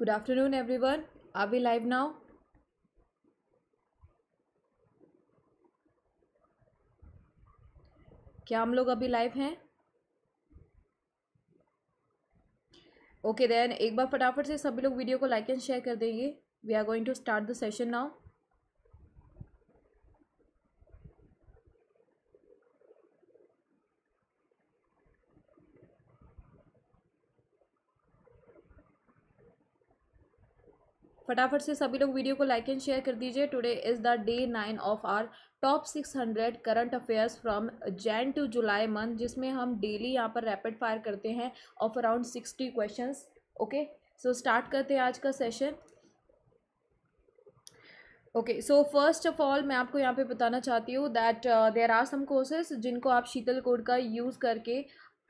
Good afternoon everyone are we live now क्या हम लोग अभी लाइव हैं ओके देन एक बार फटाफट से सभी लोग वीडियो को लाइक एंड शेयर कर देंगे we are going to start the session now फटाफट से सभी लोग वीडियो को लाइक एंड शेयर कर दीजिए today is the day nine of our top six hundred current affairs from Jan to July month जिसमें हम डेली यहाँ पर रैपिड फायर करते हैं of around sixty question okay so start करते हैं आज का session okay so first of all मैं आपको यहाँ पे बताना चाहती हूँ that there are some courses जिनको आप शीतल कोड का यूज़ करके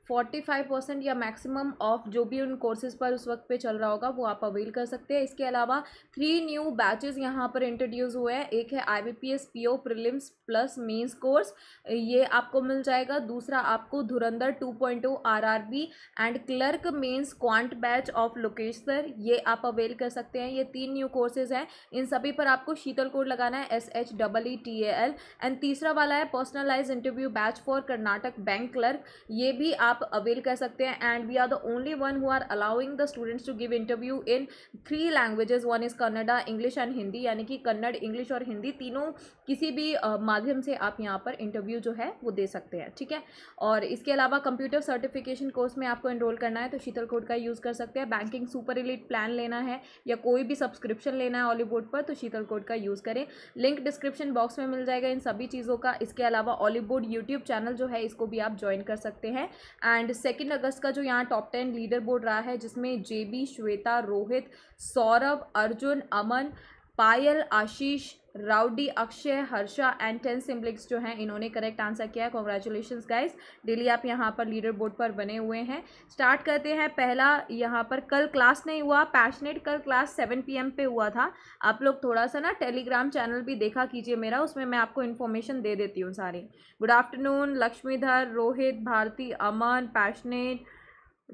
फोर्टी फाइव परसेंट या मैक्सिमम ऑफ जो भी उन कोर्सेज पर उस वक्त पे चल रहा होगा वो आप अवेल कर सकते हैं इसके अलावा थ्री न्यू बैचेस यहाँ पर इंट्रोड्यूस हुए हैं एक है I B P S P O prelims plus mains course ये आपको मिल जाएगा दूसरा आपको Dhurandhar two point two R R B and clerk mains quant batch of Lokesh sir ये आप अवेल कर सकते हैं ये तीन न्यू कोर्सेज हैं इन सभी पर आपको शीतल कोड लगाना है S H double E T A L and तीसरा वाला है personalize interview batch for Karnataka bank clerk ये भी आप आप अवेल कर सकते हैं and we are the only one who are allowing the students to give interview in three languages one is Kannada English and Hindi यानी कि कन्नड़ इंग्लिश और हिंदी तीनों किसी भी माध्यम से आप यहाँ पर इंटरव्यू जो है वो दे सकते हैं ठीक है और इसके अलावा कंप्यूटर सर्टिफिकेशन कोर्स में आपको एनरोल करना है तो शीतल कोड का यूज़ कर सकते हैं बैंकिंग सुपर इलिट प्लान लेना है या कोई भी सब्सक्रिप्शन लेना है ऑलीवुड पर तो शीतल कोड का यूज़ करें लिंक डिस्क्रिप्शन बॉक्स में मिल जाएगा इन सभी चीज़ों का इसके अलावा ऑलीवुड यूट्यूब चैनल जो है इसको भी आप ज्वाइन कर सकते हैं एंड सेकेंड अगस्त का जो यहाँ टॉप टेन लीडर बोर्ड रहा है जिसमें JB Shweta Rohit Saurabh Arjun Aman Payal Ashish Rowdy Akshay Harsha and ten symbolics जो हैं इन्होंने करेक्ट आंसर किया है कॉन्ग्रेचुलेशन गाइज डेली आप यहाँ पर लीडर बोर्ड पर बने हुए हैं स्टार्ट करते हैं पहला यहाँ पर कल क्लास नहीं हुआ पैशनेट कल क्लास सेवन पी पे हुआ था आप लोग थोड़ा सा ना टेलीग्राम चैनल भी देखा कीजिए मेरा उसमें मैं आपको इन्फॉर्मेशन दे देती हूँ सारी good afternoon Laxmidhar Rohit Bharti Aman passionate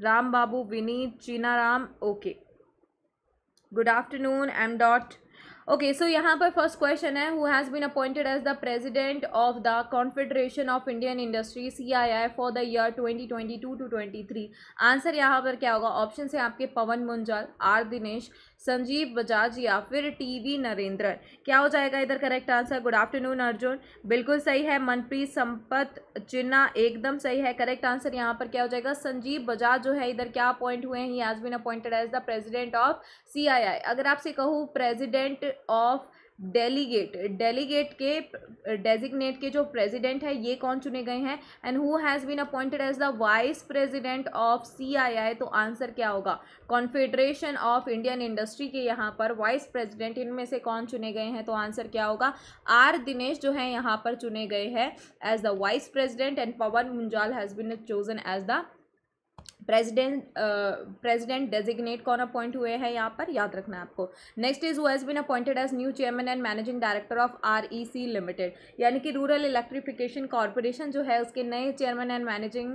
Ram Babu Vineet Cheena Ram okay good afternoon M dot okay so यहाँ पर फर्स्ट क्वेश्चन है who has been appointed as the president of the Confederation of Indian Industry C I I for the year twenty twenty two to twenty three answer यहाँ पर क्या होगा option है आपके Pawan Munjal or Dinesh Sanjeev Bajaj या फिर टीवी नरेंद्रन क्या हो जाएगा इधर correct answer good afternoon Arjun बिल्कुल सही है मनप्रीत संपत चिन्ना एकदम सही है करेक्ट आंसर यहाँ पर क्या हो जाएगा संजीव बजाज जो है इधर क्या अपॉइंट हुए हैं he has been appointed as the president of C अगर आपसे कहूँ प्रेजिडेंट ऑफ डेलीगेट डेलीगेट के डेजिग्नेट के जो प्रेसिडेंट है ये कौन चुने गए हैं and who has been appointed as the vice president of CII तो आंसर क्या होगा कॉन्फेडरेशन ऑफ इंडियन इंडस्ट्री के यहाँ पर वाइस प्रेसिडेंट इनमें से कौन चुने गए हैं तो आंसर क्या होगा आर दिनेश जो है यहाँ पर चुने गए हैं as the vice president and Pawan Munjal has been chosen as the president president designate कौन अपॉइंट हुए हैं यहाँ पर याद रखना है आपको next is who's been appointed as new chairman and managing director of R E C limited यानी कि रूरल इलेक्ट्रिफिकेशन कॉरपोरेशन जो है उसके नए चेयरमैन एंड मैनेजिंग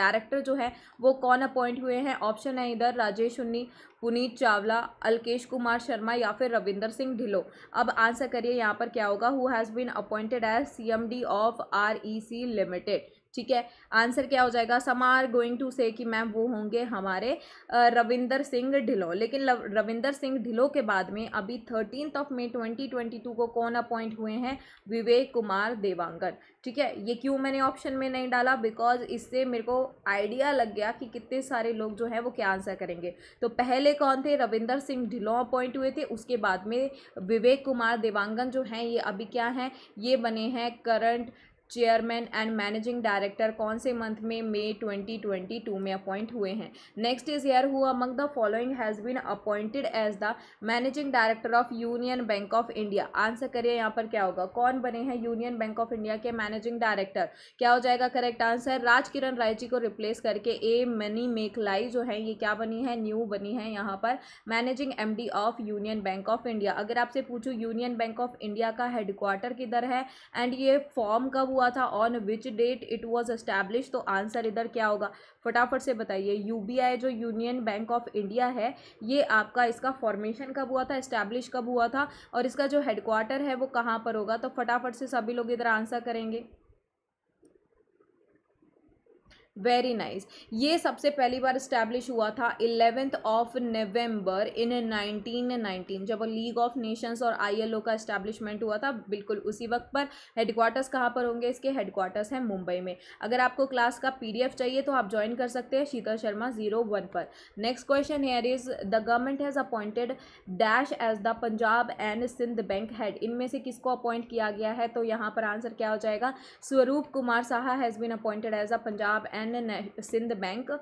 डायरेक्टर जो है वो कौन अपॉइंट हुए हैं ऑप्शन है इधर राजेश उन्नी पुनीत चावला अल्केश कुमार शर्मा या फिर रविंदर सिंह ढिलो अब आंसर करिए यहाँ पर क्या होगा who has been appointed as C M D of R E C limited ठीक है आंसर क्या हो जाएगा सम आर गोइंग टू से कि मैम वो होंगे हमारे रविंदर सिंह ढिलो लेकिन रविंदर सिंह ढिलो के बाद में अभी thirteen of May twenty twenty two को कौन अपॉइंट हुए हैं विवेक कुमार देवांगन ठीक है ये क्यों मैंने ऑप्शन में नहीं डाला बिकॉज इससे मेरे को आइडिया लग गया कि कितने सारे लोग जो हैं वो क्या आंसर करेंगे तो पहले कौन थे रविंदर सिंह ढिलो अपॉइंट हुए थे उसके बाद में विवेक कुमार देवांगन जो हैं ये अभी क्या हैं ये बने हैं current chairman and managing director कौन से मंथ में मे 2022 में अपॉइंट हुए हैं next is year who among the following has been appointed as the managing director of Union Bank of India answer करिए यहाँ पर क्या होगा कौन बने हैं यूनियन बैंक ऑफ इंडिया के मैनेजिंग डायरेक्टर क्या हो जाएगा करेक्ट आंसर किरण राय जी को रिप्लेस करके ए मनी मेकलाई जो है ये क्या बनी है न्यू बनी है यहाँ पर managing M of Union Bank of India अगर आपसे पूछूँ यूनियन बैंक ऑफ इंडिया का हेडक्वार्टर किधर है एंड ये फॉर्म कब हुआ था on which date it was establish तो आंसर इधर क्या होगा फटाफट से बताइए आई जो यूनियन बैंक ऑफ इंडिया है ये आपका इसका फॉर्मेशन कब हुआ था इस्टेब्लिश कब हुआ था और इसका जो हेडक्वार्टर है वो कहाँ पर होगा तो फटाफट से सभी लोग इधर आंसर करेंगे वेरी नाइस ये सबसे पहली बार इस्टेब्लिश हुआ था eleventh of November in nineteen nineteen जब लीग ऑफ नेशंस और आईएलओ का इस्टेब्लिशमेंट हुआ था बिल्कुल उसी वक्त पर हेडक्वार्टर्स कहाँ पर होंगे इसके हेडक्वार्टर्स हैं मुंबई में अगर आपको क्लास का पीडीएफ चाहिए तो आप ज्वाइन कर सकते हैं शीतल शर्मा जीरो वन पर next question here is the government has appointed dash as the Punjab and Sind Bank head इनमें से किसको अपॉइंट किया गया है तो यहाँ पर आंसर क्या हो जाएगा Swarup Kumar Saha has been appointed as a Punjab and and uh, Sindh Bank uh,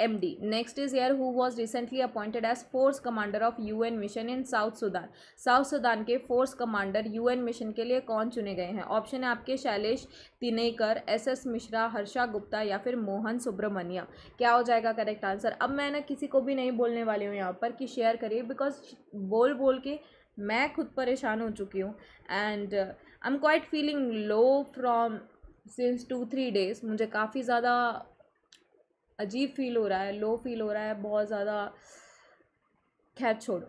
MD. Next is here who was recently appointed as force commander of UN mission in South Sudan. South Sudan के force commander UN mission के लिए कौन चुने गए हैं option है आपके Shailesh Tinekar S S Mishra Harsha Gupta या फिर मोहन सुब्रमण्यम क्या हो जाएगा करेक्ट आंसर अब मैं ना किसी को भी नहीं बोलने वाली हूँ यहाँ पर कि शेयर करिए बिकॉज बोल बोल के मैं खुद परेशान हो चुकी हूँ and I am quite feeling low from since two three days मुझे काफ़ी ज़्यादा अजीब फील हो रहा है लो फील हो रहा है बहुत ज़्यादा खैर छोड़ो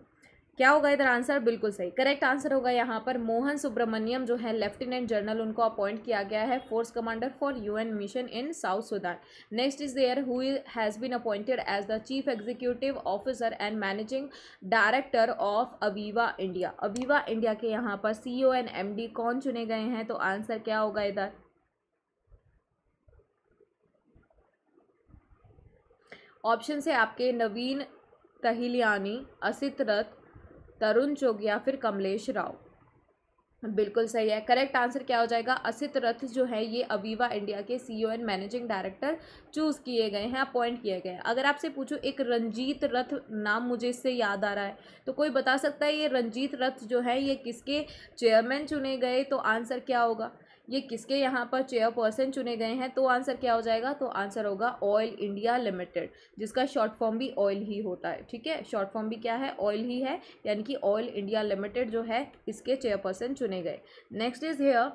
क्या होगा इधर आंसर बिल्कुल सही करेक्ट आंसर होगा यहाँ पर मोहन सुब्रमण्यम जो है लेफ्टिनेंट जनरल उनको अपॉइंट किया गया है force commander for UN mission in South Sudan next is there who has been appointed as the chief executive officer and managing director of Aviva India Aviva India के यहाँ पर सी and M कौन चुने गए हैं तो आंसर क्या होगा इधर ऑप्शन से आपके नवीन तहिलियानी असित रथ तरुण चोग या फिर कमलेश राव बिल्कुल सही है करेक्ट आंसर क्या हो जाएगा असित रथ जो है ये अवीवा इंडिया के CEO and managing director choose किए गए हैं अपॉइंट किए गए हैं अगर आपसे पूछो एक रंजीत रथ नाम मुझे इससे याद आ रहा है तो कोई बता सकता है ये रंजीत रथ जो है ये किसके चेयरमैन चुने गए तो आंसर क्या होगा ये किसके यहाँ पर चेयरपर्सन चुने गए हैं तो आंसर क्या हो जाएगा तो आंसर होगा ऑयल इंडिया लिमिटेड जिसका शॉर्ट फॉर्म भी ऑयल ही होता है ठीक है शॉर्ट फॉर्म भी क्या है ऑयल ही है यानी कि ऑयल इंडिया लिमिटेड जो है इसके चेयरपर्सन चुने चुने गए next is here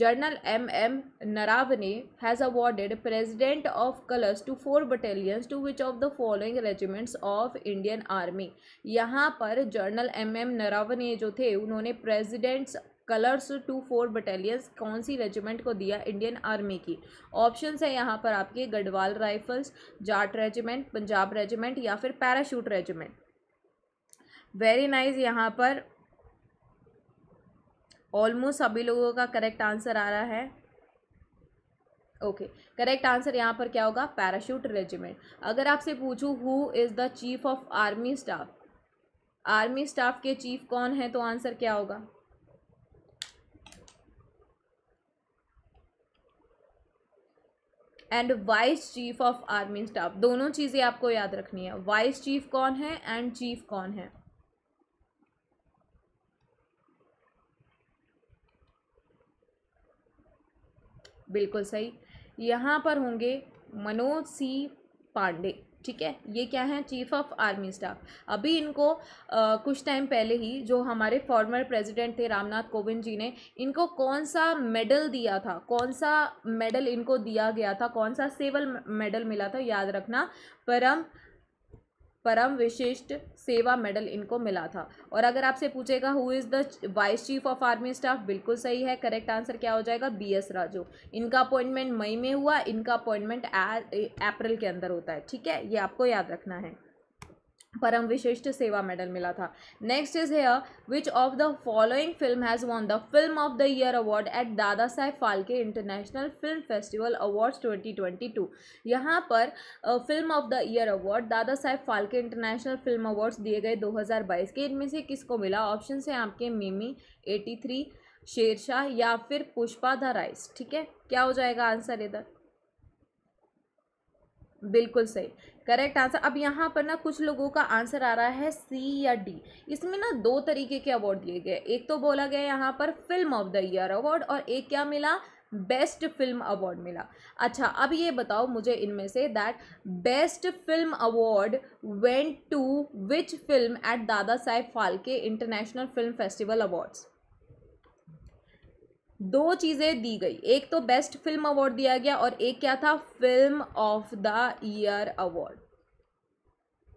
general M M Naravane has awarded president of colours to four battalions to which of the following regiments of Indian army यहाँ पर जनरल एम एम नरावने जो थे उन्होंने president's colours to four battalions कौन सी regiment को दिया Indian army की ऑप्शन है यहाँ पर आपके Garhwal rifles Jat regiment Punjab regiment या फिर पैराशूट रेजिमेंट वेरी नाइस यहाँ पर ऑलमोस्ट सभी लोगों का करेक्ट आंसर आ रहा है ओके करेक्ट आंसर यहाँ पर क्या होगा पैराशूट रेजिमेंट अगर आपसे पूछूँ who is the chief of army staff army staff के चीफ कौन है तो आंसर क्या होगा and vice chief of army staff दोनों चीज़ें आपको याद रखनी है वाइस चीफ कौन है एंड चीफ कौन है बिल्कुल सही यहाँ पर होंगे मनोज सी पांडे ठीक है ये क्या है चीफ ऑफ आर्मी स्टाफ अभी इनको आ, कुछ टाइम पहले ही जो हमारे फॉर्मर प्रेसिडेंट थे रामनाथ कोविंद जी ने इनको कौन सा मेडल दिया था कौन सा मेडल इनको दिया गया था कौन सा सेवल मेडल मिला था याद रखना परम परम विशिष्ट सेवा मेडल इनको मिला था और अगर आपसे पूछेगा who is the vice chief of army staff बिल्कुल सही है करेक्ट आंसर क्या हो जाएगा बी एस राजू इनका अपॉइंटमेंट मई में हुआ इनका अपॉइंटमेंट अप्रैल के अंदर होता है ठीक है ये आपको याद रखना है परम विशिष्ट सेवा मेडल मिला था next is here which of the following film has won the film of the year award at Dada Saheb Phalke international film festival awards 2022 यहाँ पर film of the year award Dada Saheb Phalke international film awards दिए गए 2022 के इनमें से किसको मिला ऑप्शन है आपके मिमी 83 शेरशाह या फिर पुष्पा द राइस ठीक है क्या हो जाएगा आंसर इधर बिल्कुल सही करेक्ट आंसर अब यहाँ पर ना कुछ लोगों का आंसर आ रहा है सी या डी इसमें ना दो तरीके के अवार्ड दिए गए एक तो बोला गया यहाँ पर film of the year award और एक क्या मिला बेस्ट फिल्म अवार्ड मिला अच्छा अब ये बताओ मुझे इनमें से that best film award went to which film at Dada Saheb Phalke international film festival awards दो चीज़ें दी गई एक तो बेस्ट फिल्म अवार्ड दिया गया और एक क्या था film of the year award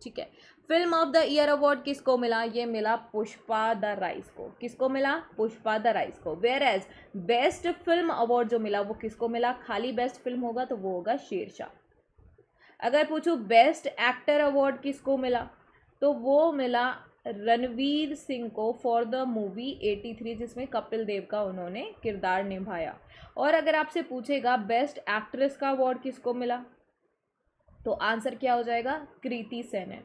ठीक है film of the year award किसको मिला ये मिला पुष्पा द राइस को किसको मिला पुष्पा द राइस को whereas best film award जो मिला वो किसको मिला खाली बेस्ट फिल्म होगा तो वो होगा शेरशाह अगर पूछूँ बेस्ट एक्टर अवार्ड किसको मिला तो वो मिला रणवीर सिंह को फॉर द मूवी 83 जिसमें कपिल देव का उन्होंने किरदार निभाया और अगर आपसे पूछेगा बेस्ट एक्ट्रेस का अवार्ड किसको मिला तो आंसर क्या हो जाएगा कृति सेनन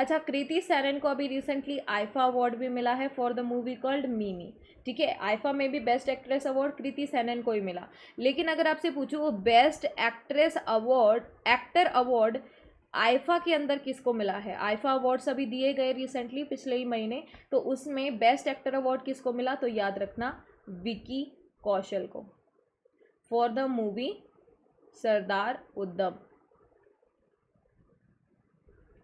अच्छा कृति सेनन को अभी रिसेंटली आइफा अवार्ड भी मिला है फॉर द मूवी कॉल्ड मीनी ठीक है आइफा में भी best actress award Kriti Sanon को ही मिला लेकिन अगर आपसे पूछूँ वो best actress award actor award IIFA के अंदर किसको मिला है आइफा अवार्ड्स अभी दिए गए रिसेंटली पिछले ही महीने तो उसमें बेस्ट एक्टर अवार्ड किसको मिला तो याद रखना विकी कौशल को for the movie Sardar Udham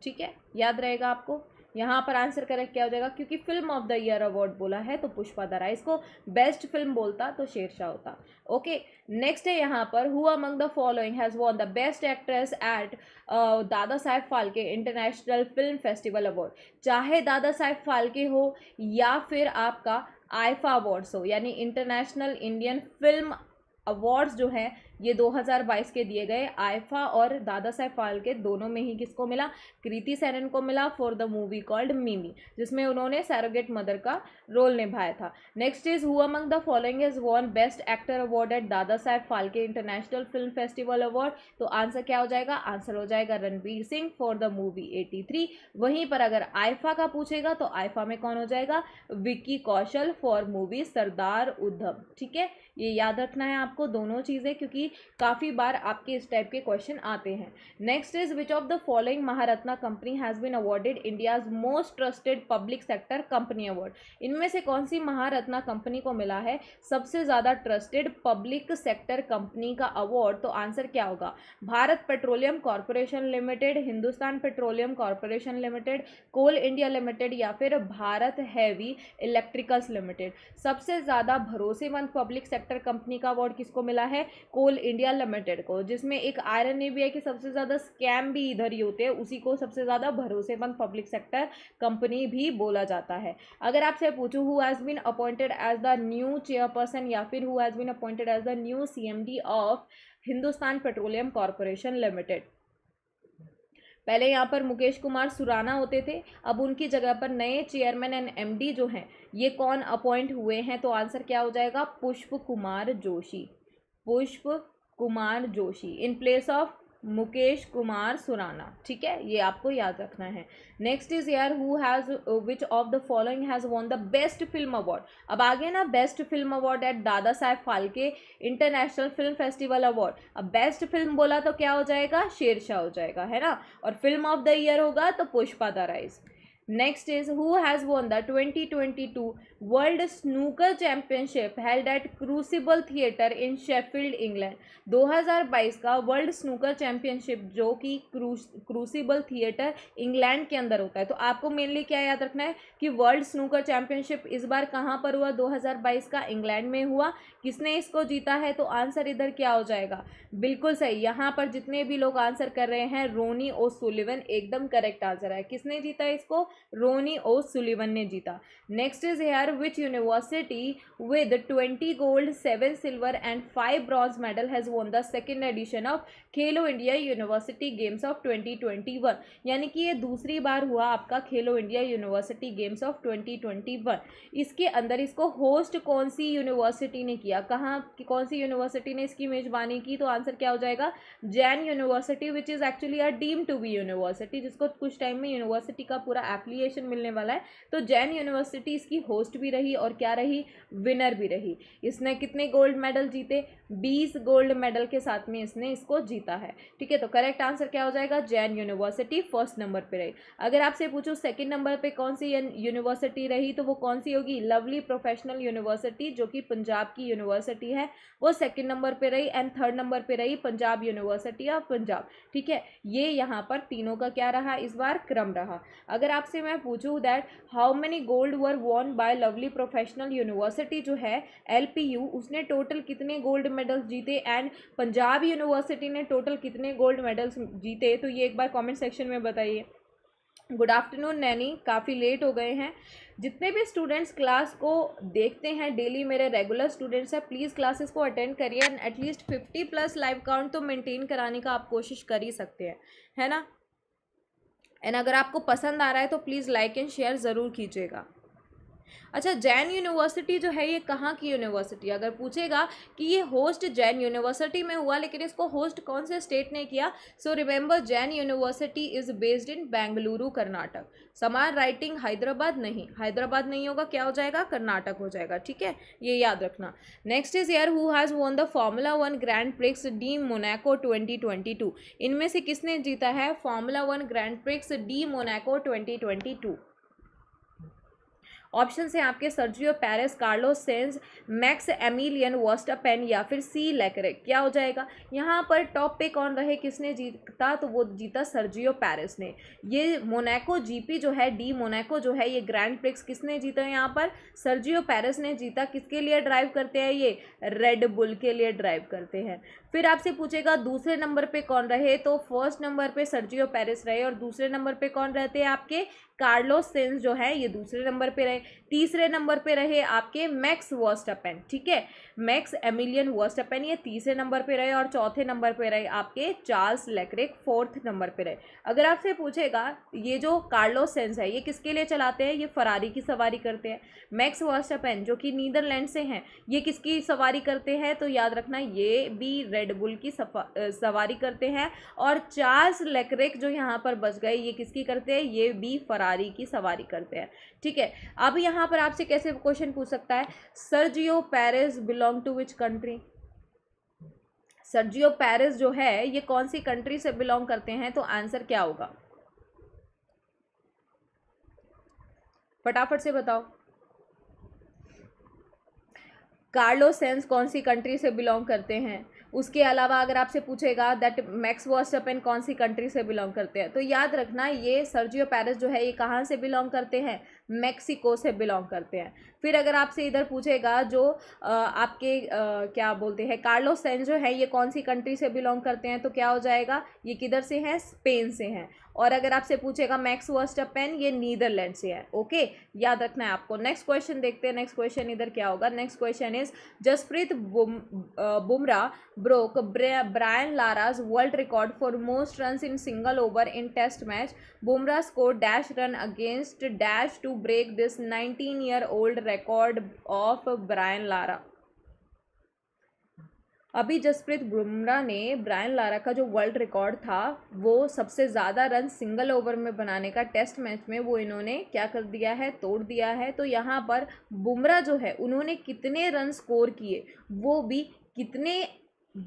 ठीक है याद रहेगा आपको यहाँ पर आंसर करेक्ट क्या हो जाएगा क्योंकि film of the year award बोला है तो पुष्पा दरा इसको बेस्ट फिल्म बोलता तो शेरशाह होता ओके नेक्स्ट है यहाँ पर who among the following has won the best actress at Dada Saheb Phalke international film festival award चाहे दादा साहेब फाल्के हो या फिर आपका आइफा अवार्ड्स हो यानी इंटरनेशनल इंडियन फिल्म अवार्ड्स जो हैं ये 2022 के दिए गए आयफा और दादा साहेब फालके दोनों में ही किसको मिला कृति सैनन को मिला for the movie called Mimi जिसमें उन्होंने सैरोगेट मदर का रोल निभाया था next is who among the following is won best actor award at Dada Saheb Phalke international film festival award तो आंसर क्या हो जाएगा आंसर हो जाएगा Ranveer Singh for the movie eighty वहीं पर अगर आयफा का पूछेगा तो आयफा में कौन हो जाएगा विक्की कौशल फॉर मूवी सरदार उद्धम ठीक है ये याद रखना है आपको दोनों चीज़ें क्योंकि काफ़ी बार आपके इस टाइप के क्वेश्चन आते हैं next is which of the following Maharatna company has been awarded India's most trusted public sector company award इनमें से कौन सी महारत्ना कंपनी को मिला है सबसे ज़्यादा ट्रस्टेड पब्लिक सेक्टर कंपनी का अवार्ड तो आंसर क्या होगा Bharat Petroleum Corporation Limited Hindustan Petroleum Corporation Limited Coal India Limited या फिर भारत हैवी इलेक्ट्रिकल्स लिमिटेड सबसे ज़्यादा भरोसेमंद पब्लिक सेक्टर सेक्टर कंपनी का अवार्ड किसको मिला है कोल इंडिया लिमिटेड को जिसमें एक आयरन ये भी है कि सबसे ज़्यादा स्कैम भी इधर ही होते हैं उसी को सबसे ज़्यादा भरोसेमंद पब्लिक सेक्टर कंपनी भी बोला जाता है अगर आपसे पूछूँ who has been appointed as the new chairperson या फिर who has been appointed as the new C of Hindustan Petroleum Corporation Limited पहले यहाँ पर मुकेश कुमार सुराना होते थे अब उनकी जगह पर नए चेयरमैन एंड एमडी जो हैं ये कौन अपॉइंट हुए हैं तो आंसर क्या हो जाएगा पुष्प Kumar Joshi Pushp Kumar Joshi in place of Mukesh Kumar Surana ठीक है ये आपको याद रखना है नेक्स्ट इज यार who has which of the following has won the best film award अब आगे ना best film award at Dada Saheb Phalke international film festival award अब बेस्ट फिल्म बोला तो क्या हो जाएगा शेरशाह हो जाएगा है ना और फिल्म ऑफ द ईयर होगा तो Pushpa the rise next is who has won the twenty twenty two world snooker championship held at Crucible theatre in Sheffield England 2022 का वर्ल्ड स्नूकर चैंपियनशिप जो कि क्रूस क्रूसिबल थिएटर इंग्लैंड के अंदर होता है तो आपको मेनली क्या याद रखना है कि वर्ल्ड स्नूकर चैंपियनशिप इस बार कहाँ पर हुआ 2022 का इंग्लैंड में हुआ किसने इसको जीता है तो आंसर इधर क्या हो जाएगा बिल्कुल सही यहाँ पर जितने भी लोग आंसर कर रहे हैं रोनी ओ सुलिवन एकदम करेक्ट आंसर है किसने जीता इसको रोनी ओ सुलिवन ने जीता next is here which university with twenty gold seven silver and five bronze medal has won the second edition of Khelo India university games of one यानी कि ये दूसरी बार हुआ आपका Khelo India university games of one इसके अंदर इसको होस्ट कौन सी यूनिवर्सिटी ने किया कहाँ कि कौन सी यूनिवर्सिटी ने इसकी मेजबानी की तो आंसर क्या हो जाएगा Jain university which is actually are deemed to be university जिसको कुछ टाइम में यूनिवर्सिटी का पूरा एफिलिएशन मिलने वाला है तो जैन यूनिवर्सिटी इसकी होस्ट होस्ट भी रही और क्या रही विनर भी रही इसने कितने गोल्ड मेडल जीते बीस गोल्ड मेडल के साथ में इसने इसको जीता है ठीक है तो करेक्ट आंसर क्या हो जाएगा जैन यूनिवर्सिटी फर्स्ट नंबर पे रही अगर आपसे पूछो सेकंड नंबर पे कौन सी यूनिवर्सिटी रही तो वो कौन सी होगी लवली प्रोफेशनल यूनिवर्सिटी जो कि पंजाब की यूनिवर्सिटी है वो सेकंड नंबर पे रही एंड थर्ड नंबर पे रही पंजाब यूनिवर्सिटी ऑफ पंजाब ठीक है ये यहाँ पर तीनों का क्या रहा इस बार क्रम रहा अगर आपसे मैं पूछूँ that how many gold were won by lovely professional university जो है एल उसने टोटल कितने गोल्ड मेडल्स जीते एंड पंजाब यूनिवर्सिटी ने टोटल कितने गोल्ड मेडल्स जीते तो ये एक बार कमेंट सेक्शन में बताइए गुड आफ्टरनून नैनी काफ़ी लेट हो गए हैं जितने भी स्टूडेंट्स क्लास को देखते हैं डेली मेरे रेगुलर स्टूडेंट्स हैं प्लीज़ क्लासेस को अटेंड करिए and at least fifty plus live count तो मेंटेन कराने का आप कोशिश कर ही सकते हैं है ना एंड अगर आपको पसंद आ रहा है तो प्लीज़ लाइक एंड शेयर ज़रूर कीजिएगा अच्छा जैन यूनिवर्सिटी जो है ये कहाँ की यूनिवर्सिटी अगर पूछेगा कि ये होस्ट जैन यूनिवर्सिटी में हुआ लेकिन इसको होस्ट कौन से स्टेट ने किया so remember Jain university is based in Bengaluru Karnataka समान राइटिंग हैदराबाद नहीं हैदराबाद नहीं होगा क्या हो जाएगा कर्नाटक हो जाएगा ठीक है ये याद रखना next is year who has won the formula one grand prix de Monaco twenty twenty two इनमें से किसने जीता है formula one grand prix de Monaco twenty twenty two option है आपके Sergio Perez Carlos Sainz Max Emilian Verstappen या फिर सी लेकर क्या हो जाएगा यहाँ पर टॉप पे कौन रहे किसने जीता तो वो जीता सर्जियो पैरिस ने ये मोनाको जीपी जो है डी मोनाको जो है ये ग्रैंड प्रिक्स किसने जीता यहाँ पर सर्जियो पैरिस ने जीता किसके लिए ड्राइव करते हैं ये रेड बुल के लिए ड्राइव करते हैं फिर आपसे पूछेगा दूसरे नंबर पे कौन रहे तो फर्स्ट नंबर पे सर्जियो पेरिस रहे और दूसरे नंबर पे कौन रहते हैं आपके कार्लोस सेंस जो है ये दूसरे नंबर पे रहे तीसरे नंबर पे रहे आपके मैक्स वर्स्टअपेन ठीक है मैक्स एमिलियन वर्स्टअपेन ये तीसरे नंबर पे रहे और चौथे नंबर पे रहे आपके चार्ल्स लेकरेक फोर्थ नंबर पे रहे अगर आपसे पूछेगा ये जो कार्लोस सेंस है ये किसके लिए चलाते हैं ये फरारी की सवारी करते हैं मैक्स वर्स्टअपेन जो कि नीदरलैंड से हैं ये किसकी सवारी करते हैं तो याद रखना ये भी रेडबुल की सवारी करते हैं और चार्ल्स लेकरेक जो यहाँ पर बच गए ये किसकी करते हैं ये भी फरारी की सवारी करते हैं ठीक है अब यहाँ पर आपसे कैसे क्वेश्चन पूछ सकता है Sergio Perez belong to which country Sergio Perez जो है ये कौन सी कंट्री से बिलोंग करते हैं तो आंसर क्या होगा फटाफट से बताओ कार्लो सेंस कौन सी कंट्री से बिलोंग करते हैं उसके अलावा अगर आपसे पूछेगा दैट मैक्स वॉस्टपेन कौन सी कंट्री से बिलोंग करते हैं तो याद रखना ये सर्जियो पेरिस जो है ये कहाँ से बिलोंग करते हैं मैक्सिको से बिलोंग करते हैं फिर अगर आपसे इधर पूछेगा जो आपके क्या बोलते हैं कार्लोस सेंजो जो है ये कौन सी कंट्री से बिलोंग करते हैं तो क्या हो जाएगा ये किधर से हैं स्पेन से हैं और अगर आपसे पूछेगा मैक्स पेन ये नीदरलैंड से है ओके याद रखना है आपको नेक्स्ट क्वेश्चन देखते हैं नेक्स्ट क्वेश्चन इधर क्या होगा next question is Jasprit Bumrah broke Brian Lara's world record for most run in single over in test match Bumrah score dash run against dash to break this nineteen year old record of Brian Lara अभी जसप्रीत बुमराह ने Brian Lara का जो world record था वो सबसे ज़्यादा run single over में बनाने का टेस्ट मैच में वो इन्होंने क्या कर दिया है तोड़ दिया है तो यहाँ पर बुमराह जो है उन्होंने कितने रन स्कोर किए वो भी कितने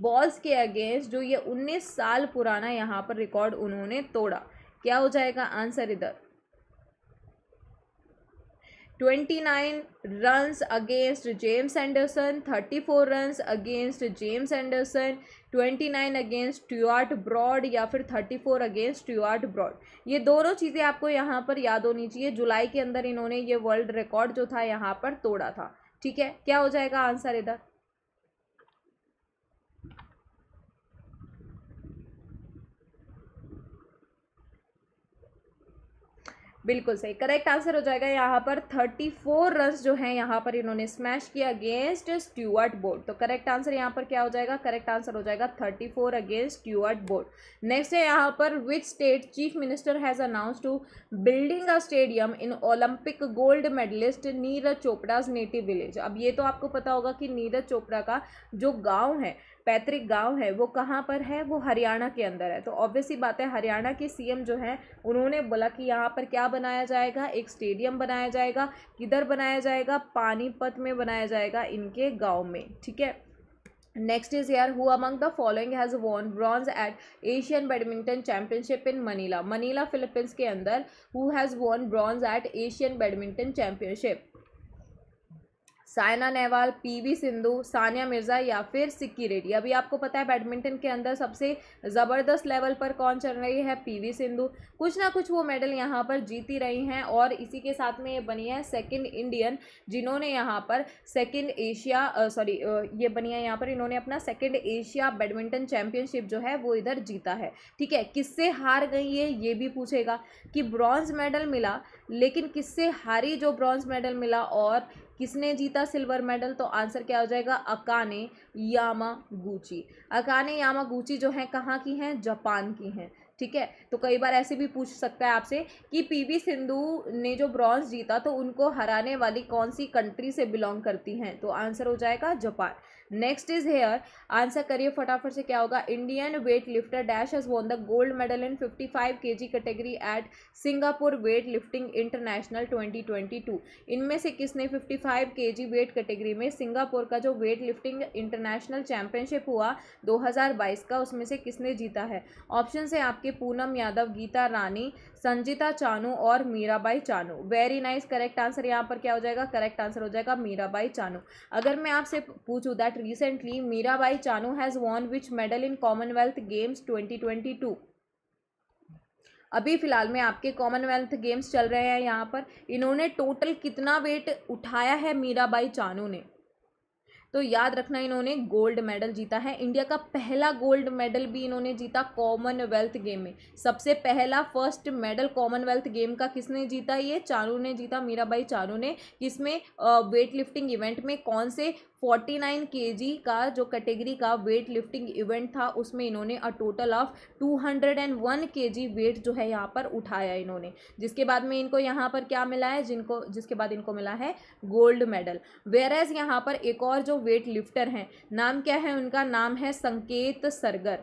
बॉल्स के अगेंस्ट जो ये उन्नीस साल पुराना यहाँ पर रिकॉर्ड उन्होंने तोड़ा क्या हो जाएगा आंसर इधर twenty nine runs against James Anderson thirty four runs against James Anderson twenty nine against Stuart Broad या फिर thirty four against Stuart Broad ये दोनों चीज़ें आपको यहाँ पर याद होनी चाहिए जुलाई के अंदर इन्होंने ये वर्ल्ड रिकॉर्ड जो था यहाँ पर तोड़ा था ठीक है क्या हो जाएगा आंसर इधर बिल्कुल सही करेक्ट आंसर हो जाएगा यहाँ पर थर्टी फोर रन जो हैं यहाँ पर इन्होंने स्मैश किया अगेंस्ट स्ट्यूअर्ट बोर्ड तो करेक्ट आंसर यहाँ पर क्या हो जाएगा करेक्ट आंसर हो जाएगा thirty four against Stuart Broad next है यहाँ पर which state chief minister has announce to building a stadium in Olympic gold medalist Neeraj Chopra's native village अब ये तो आपको पता होगा कि नीरज चोपड़ा का जो गाँव है पैतृक गांव है वो कहाँ पर है वो हरियाणा के अंदर है तो ऑब्वियसली बात है हरियाणा के सीएम जो हैं उन्होंने बोला कि यहाँ पर क्या बनाया जाएगा एक स्टेडियम बनाया जाएगा किधर बनाया जाएगा पानीपत में बनाया जाएगा इनके गांव में ठीक है नेक्स्ट इज यार who among the following has won bronze at Asian badminton championship in Manila Manila Philippines के अंदर who has won bronze at Asian badminton championship Saina Nehwal PV Sindhu Sania Mirza या फिर सिक्की रेड्डी अभी आपको पता है बैडमिंटन के अंदर सबसे ज़बरदस्त लेवल पर कौन चल रही है पीवी सिंधु कुछ ना कुछ वो मेडल यहाँ पर जीती रही हैं और इसी के साथ में ये बनी है सेकेंड इंडियन जिन्होंने यहाँ पर सेकेंड एशिया सॉरी ये बनी है यहाँ पर इन्होंने अपना सेकेंड एशिया बैडमिंटन चैम्पियनशिप जो है वो इधर जीता है ठीक है किससे हार गई है ये भी पूछेगा कि ब्रॉन्ज मेडल मिला लेकिन किससे हारी जो ब्रॉन्ज मेडल मिला और किसने जीता सिल्वर मेडल तो आंसर क्या हो जाएगा अकाने गुची अकाने गुची जो है कहाँ की हैं जापान की हैं ठीक है तो कई बार ऐसे भी पूछ सकता है आपसे कि पीवी सिंधु ने जो ब्रॉन्ज जीता तो उनको हराने वाली कौन सी कंट्री से बिलोंग करती हैं तो आंसर हो जाएगा Japan next is here answer करिए फटाफट से क्या होगा Indian weight lifter dash has won the gold medal in fifty five K G category at Singapore weight lifting international twenty twenty two इनमें से किसने fifty five K G weight category में Singapore का जो वेट लिफ्टिंग इंटरनेशनल चैंपियनशिप हुआ दो हज़ार बाईस का उसमें से किसने जीता है ऑप्शन है आपके पूनम यादव गीता रानी संजीता चानू और Mirabai Chanu very nice correct answer यहाँ पर क्या हो जाएगा करेक्ट आंसर हो जाएगा मीराबाई चानू अगर मैं आपसे पूछूँ that recently Mirabai Chanu has won which medal in Commonwealth Games twenty twenty two अभी फ़िलहाल में आपके कॉमनवेल्थ गेम्स चल रहे हैं यहाँ पर इन्होंने टोटल कितना वेट उठाया है मीराबाई चानू ने तो याद रखना इन्होंने गोल्ड मेडल जीता है इंडिया का पहला गोल्ड मेडल भी इन्होंने जीता कॉमनवेल्थ गेम में सबसे पहला फर्स्ट मेडल कॉमनवेल्थ गेम का किसने जीता ये चानू ने जीता मीराबाई चानू ने किसमें वेट लिफ्टिंग इवेंट में कौन से फोर्टी नाइन के जी का जो कैटेगरी का वेट लिफ्टिंग इवेंट था उसमें इन्होंने a total of two hundred and one K G wait जो है यहाँ पर उठाया इन्होंने जिसके बाद में इनको यहाँ पर क्या मिला है जिनको जिसके बाद इनको मिला है गोल्ड मेडल वेर एज यहाँ पर एक और जो वेट लिफ्टर हैं नाम क्या है उनका नाम है संकेत सरगर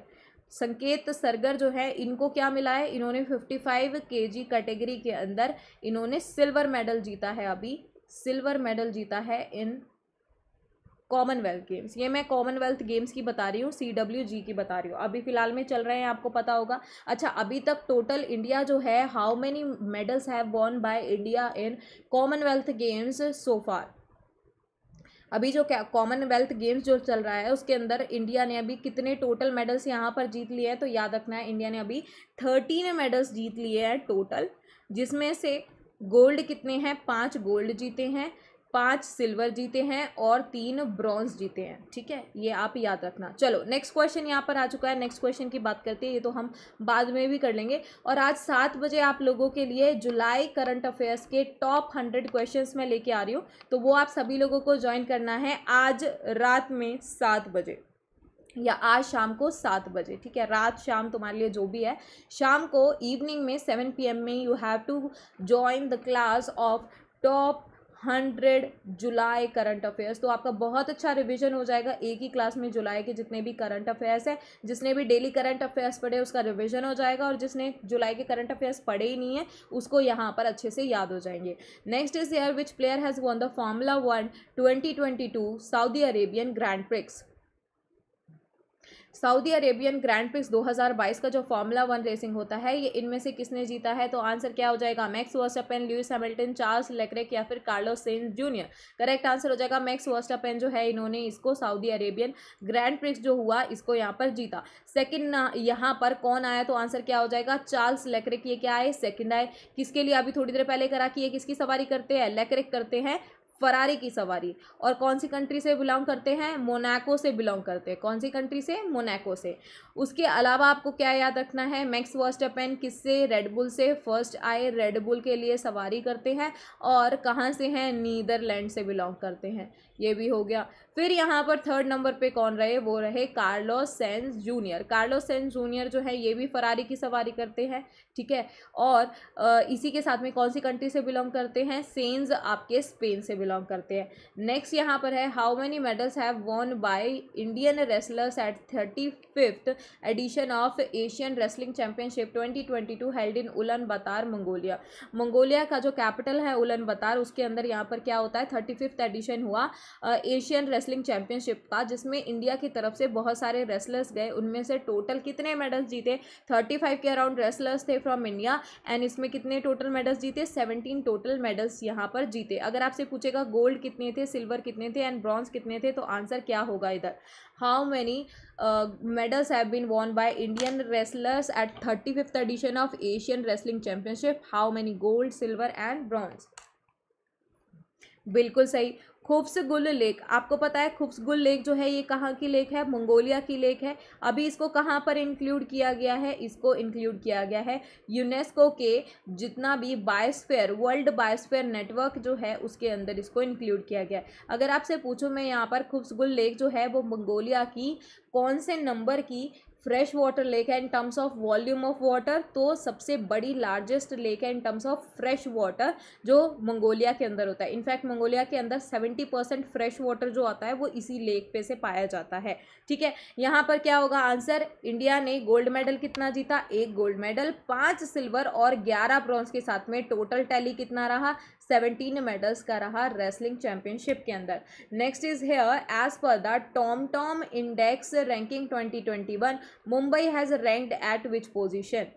संकेत सरगर जो है इनको क्या मिला है इन्होंने 55 केजी कैटेगरी के अंदर इन्होंने सिल्वर मेडल जीता है अभी सिल्वर मेडल जीता है इन कॉमनवेल्थ गेम्स ये मैं कॉमनवेल्थ गेम्स की बता रही हूँ सी डब्ल्यू जी की बता रही हूँ अभी फ़िलहाल में चल रहे हैं आपको पता होगा अच्छा अभी तक टोटल इंडिया जो है how many medals have won by India in Commonwealth Games so far अभी जो क्या कॉमनवेल्थ गेम्स जो चल रहा है उसके अंदर इंडिया ने अभी कितने टोटल मेडल्स यहाँ पर जीत लिए हैं तो याद रखना है इंडिया ने अभी थर्टीन मेडल्स जीत लिए हैं टोटल जिसमें से गोल्ड कितने हैं पाँच गोल्ड जीते हैं पाँच सिल्वर जीते हैं और तीन ब्रॉन्ज जीते हैं ठीक है ये आप याद रखना चलो नेक्स्ट क्वेश्चन यहाँ पर आ चुका है नेक्स्ट क्वेश्चन की बात करते हैं ये तो हम बाद में भी कर लेंगे और आज सात बजे आप लोगों के लिए जुलाई करंट अफेयर्स के टॉप हंड्रेड क्वेश्चन मैं लेके आ रही हूँ तो वो आप सभी लोगों को ज्वाइन करना है आज रात में सात बजे या आज शाम को सात बजे ठीक है रात शाम तुम्हारे लिए जो भी है शाम को इवनिंग में सेवन पी में you have to join the class of top hundred July current affairs तो आपका बहुत अच्छा रिविजन हो जाएगा एक ही क्लास में जुलाई के जितने भी करंट अफेयर्स हैं जिसने भी डेली करंट अफेयर्स पढ़े उसका रिविजन हो जाएगा और जिसने जुलाई के करंट अफेयर्स पढ़े ही नहीं है उसको यहाँ पर अच्छे से याद हो जाएंगे next is here which player has won the formula One twenty twenty two Saudi Arabian Grand Prix Saudi Arabian Grand Prix 2022 का जो फॉर्मूला वन रेसिंग होता है ये इनमें से किसने जीता है तो आंसर क्या हो जाएगा Max Verstappen Lewis Hamilton Charles Leclerc या फिर Carlos Sainz Junior correct answer हो जाएगा मैक्स वर्स्टापेन जो है इन्होंने इसको सऊदी अरेबियन ग्रैंड प्रिक्स जो हुआ इसको यहाँ पर जीता सेकेंड यहाँ पर कौन आया तो आंसर क्या हो जाएगा चार्ल्स लेक्रेक ये क्या आए सेकेंड आए किसके लिए अभी थोड़ी देर पहले करा कि ये किसकी सवारी करते हैं लेक्रेक करते हैं फरारी की सवारी और कौन सी कंट्री से बिलोंग करते हैं मोनाको से बिलोंग करते हैं कौन सी कंट्री से मोनाको से उसके अलावा आपको क्या याद रखना है मैक्स किस किससे रेडबुल से फर्स्ट आए रेडबुल के लिए सवारी करते हैं और कहाँ से हैं नीदरलैंड से बिलोंग करते हैं ये भी हो गया फिर यहाँ पर थर्ड नंबर पे कौन रहे वो रहे Carlos Sainz Junior Carlos Sainz Junior जो है ये भी फरारी की सवारी करते हैं ठीक है और इसी के साथ में कौन सी कंट्री से बिलोंग करते हैं सेंस आपके स्पेन से बिलोंग करते हैं नेक्स्ट यहाँ पर है how many medals have won by Indian wrestlers at thirty fifth edition of Asian wrestling championship twenty twenty two held in Ulaanbaatar Mongolia Mongolia का जो कैपिटल है उलन बतार उसके अंदर यहाँ पर क्या होता है थर्टी फिफ्थ एडिशन हुआ एशियन रेसलिंग चैंपियनशिप का जिसमें इंडिया की तरफ से बहुत सारे रेसलर्स गए उनमें से टोटल कितने मेडल्स जीते थर्टी फाइव के अराउंड रेसलर्स थे फ्रॉम इंडिया एंड इसमें कितने टोटल मेडल्स जीते सेवनटीन टोटल मेडल्स यहाँ पर जीते अगर आपसे पूछेगा गोल्ड कितने थे सिल्वर कितने थे एंड ब्रॉन्ज कितने थे तो आंसर क्या होगा इधर how many medals have been won by Indian wrestlers at thirty fifth edition of Asian wrestling championship how many gold silver and bronze बिल्कुल सही गुल लेक आपको पता है गुल लेक जो है ये कहाँ की लेक है मंगोलिया की लेक है अभी इसको कहाँ पर इंक्लूड किया गया है इसको इंक्लूड किया गया है यूनेस्को के जितना भी बायोस्फेयर वर्ल्ड बायोस्फेयर नेटवर्क जो है उसके अंदर इसको इंक्लूड किया गया है अगर आपसे पूछो मैं यहाँ पर गुल लेक जो है वो मंगोलिया की कौन से नंबर की फ्रेश वाटर लेक है in terms of volume of water तो सबसे बड़ी लार्जेस्ट लेक है in terms of fresh water जो मंगोलिया के अंदर होता है इनफैक्ट मंगोलिया के अंदर सेवेंटी परसेंट फ्रेश वाटर जो आता है वो इसी लेक पे से पाया जाता है ठीक है यहाँ पर क्या होगा आंसर इंडिया ने गोल्ड मेडल कितना जीता एक गोल्ड मेडल पाँच सिल्वर और ग्यारह ब्रॉन्ज के साथ में टोटल टैली कितना रहा सेवनटीन मेडल्स का रहा रेसलिंग चैंपियनशिप के अंदर next is here as per the TomTom index ranking twenty twenty one Mumbai has ranked at which position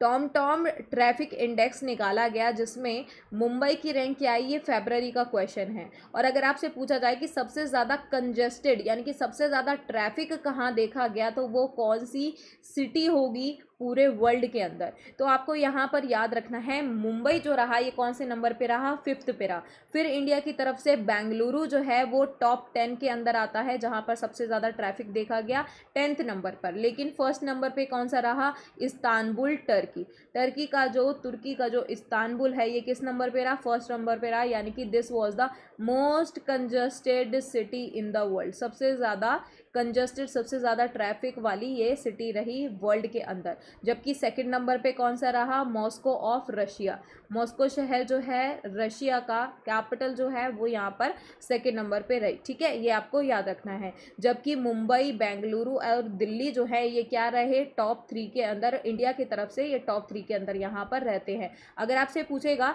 TomTom traffic index निकाला गया जिसमें मुंबई की रैंक क्या है ये फेबररी का क्वेश्चन है और अगर आपसे पूछा जाए कि सबसे ज़्यादा कंजेस्टेड यानी कि सबसे ज़्यादा ट्रैफिक कहाँ देखा गया तो वो कौन सी सिटी होगी पूरे वर्ल्ड के अंदर तो आपको यहाँ पर याद रखना है मुंबई जो रहा ये कौन से नंबर पे रहा फिफ्थ पे रहा फिर इंडिया की तरफ से बेंगलुरु जो है वो टॉप टेन के अंदर आता है जहाँ पर सबसे ज़्यादा ट्रैफिक देखा गया टेंथ नंबर पर लेकिन फर्स्ट नंबर पे कौन सा रहा इस्तानबुल टर्की टर्की का जो तुर्की का जो इस्तानबुल है ये किस नंबर पर रहा फर्स्ट नंबर पर रहा यानी कि this was the most congested city in the world सबसे ज़्यादा कंजस्टेड सबसे ज़्यादा ट्रैफिक वाली ये सिटी रही वर्ल्ड के अंदर जबकि सेकेंड नंबर पर कौन सा रहा मॉस्को ऑफ रशिया मॉस्को शहर जो है रशिया का कैपिटल जो है वो यहाँ पर सेकेंड नंबर पर रही ठीक है ये आपको याद रखना है जबकि मुंबई बेंगलुरु और दिल्ली जो है ये क्या रहे टॉप थ्री के अंदर इंडिया की तरफ से ये टॉप थ्री के अंदर यहाँ पर रहते हैं अगर आपसे पूछेगा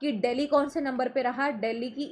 कि दिल्ली कौन से नंबर पे रहा दिल्ली की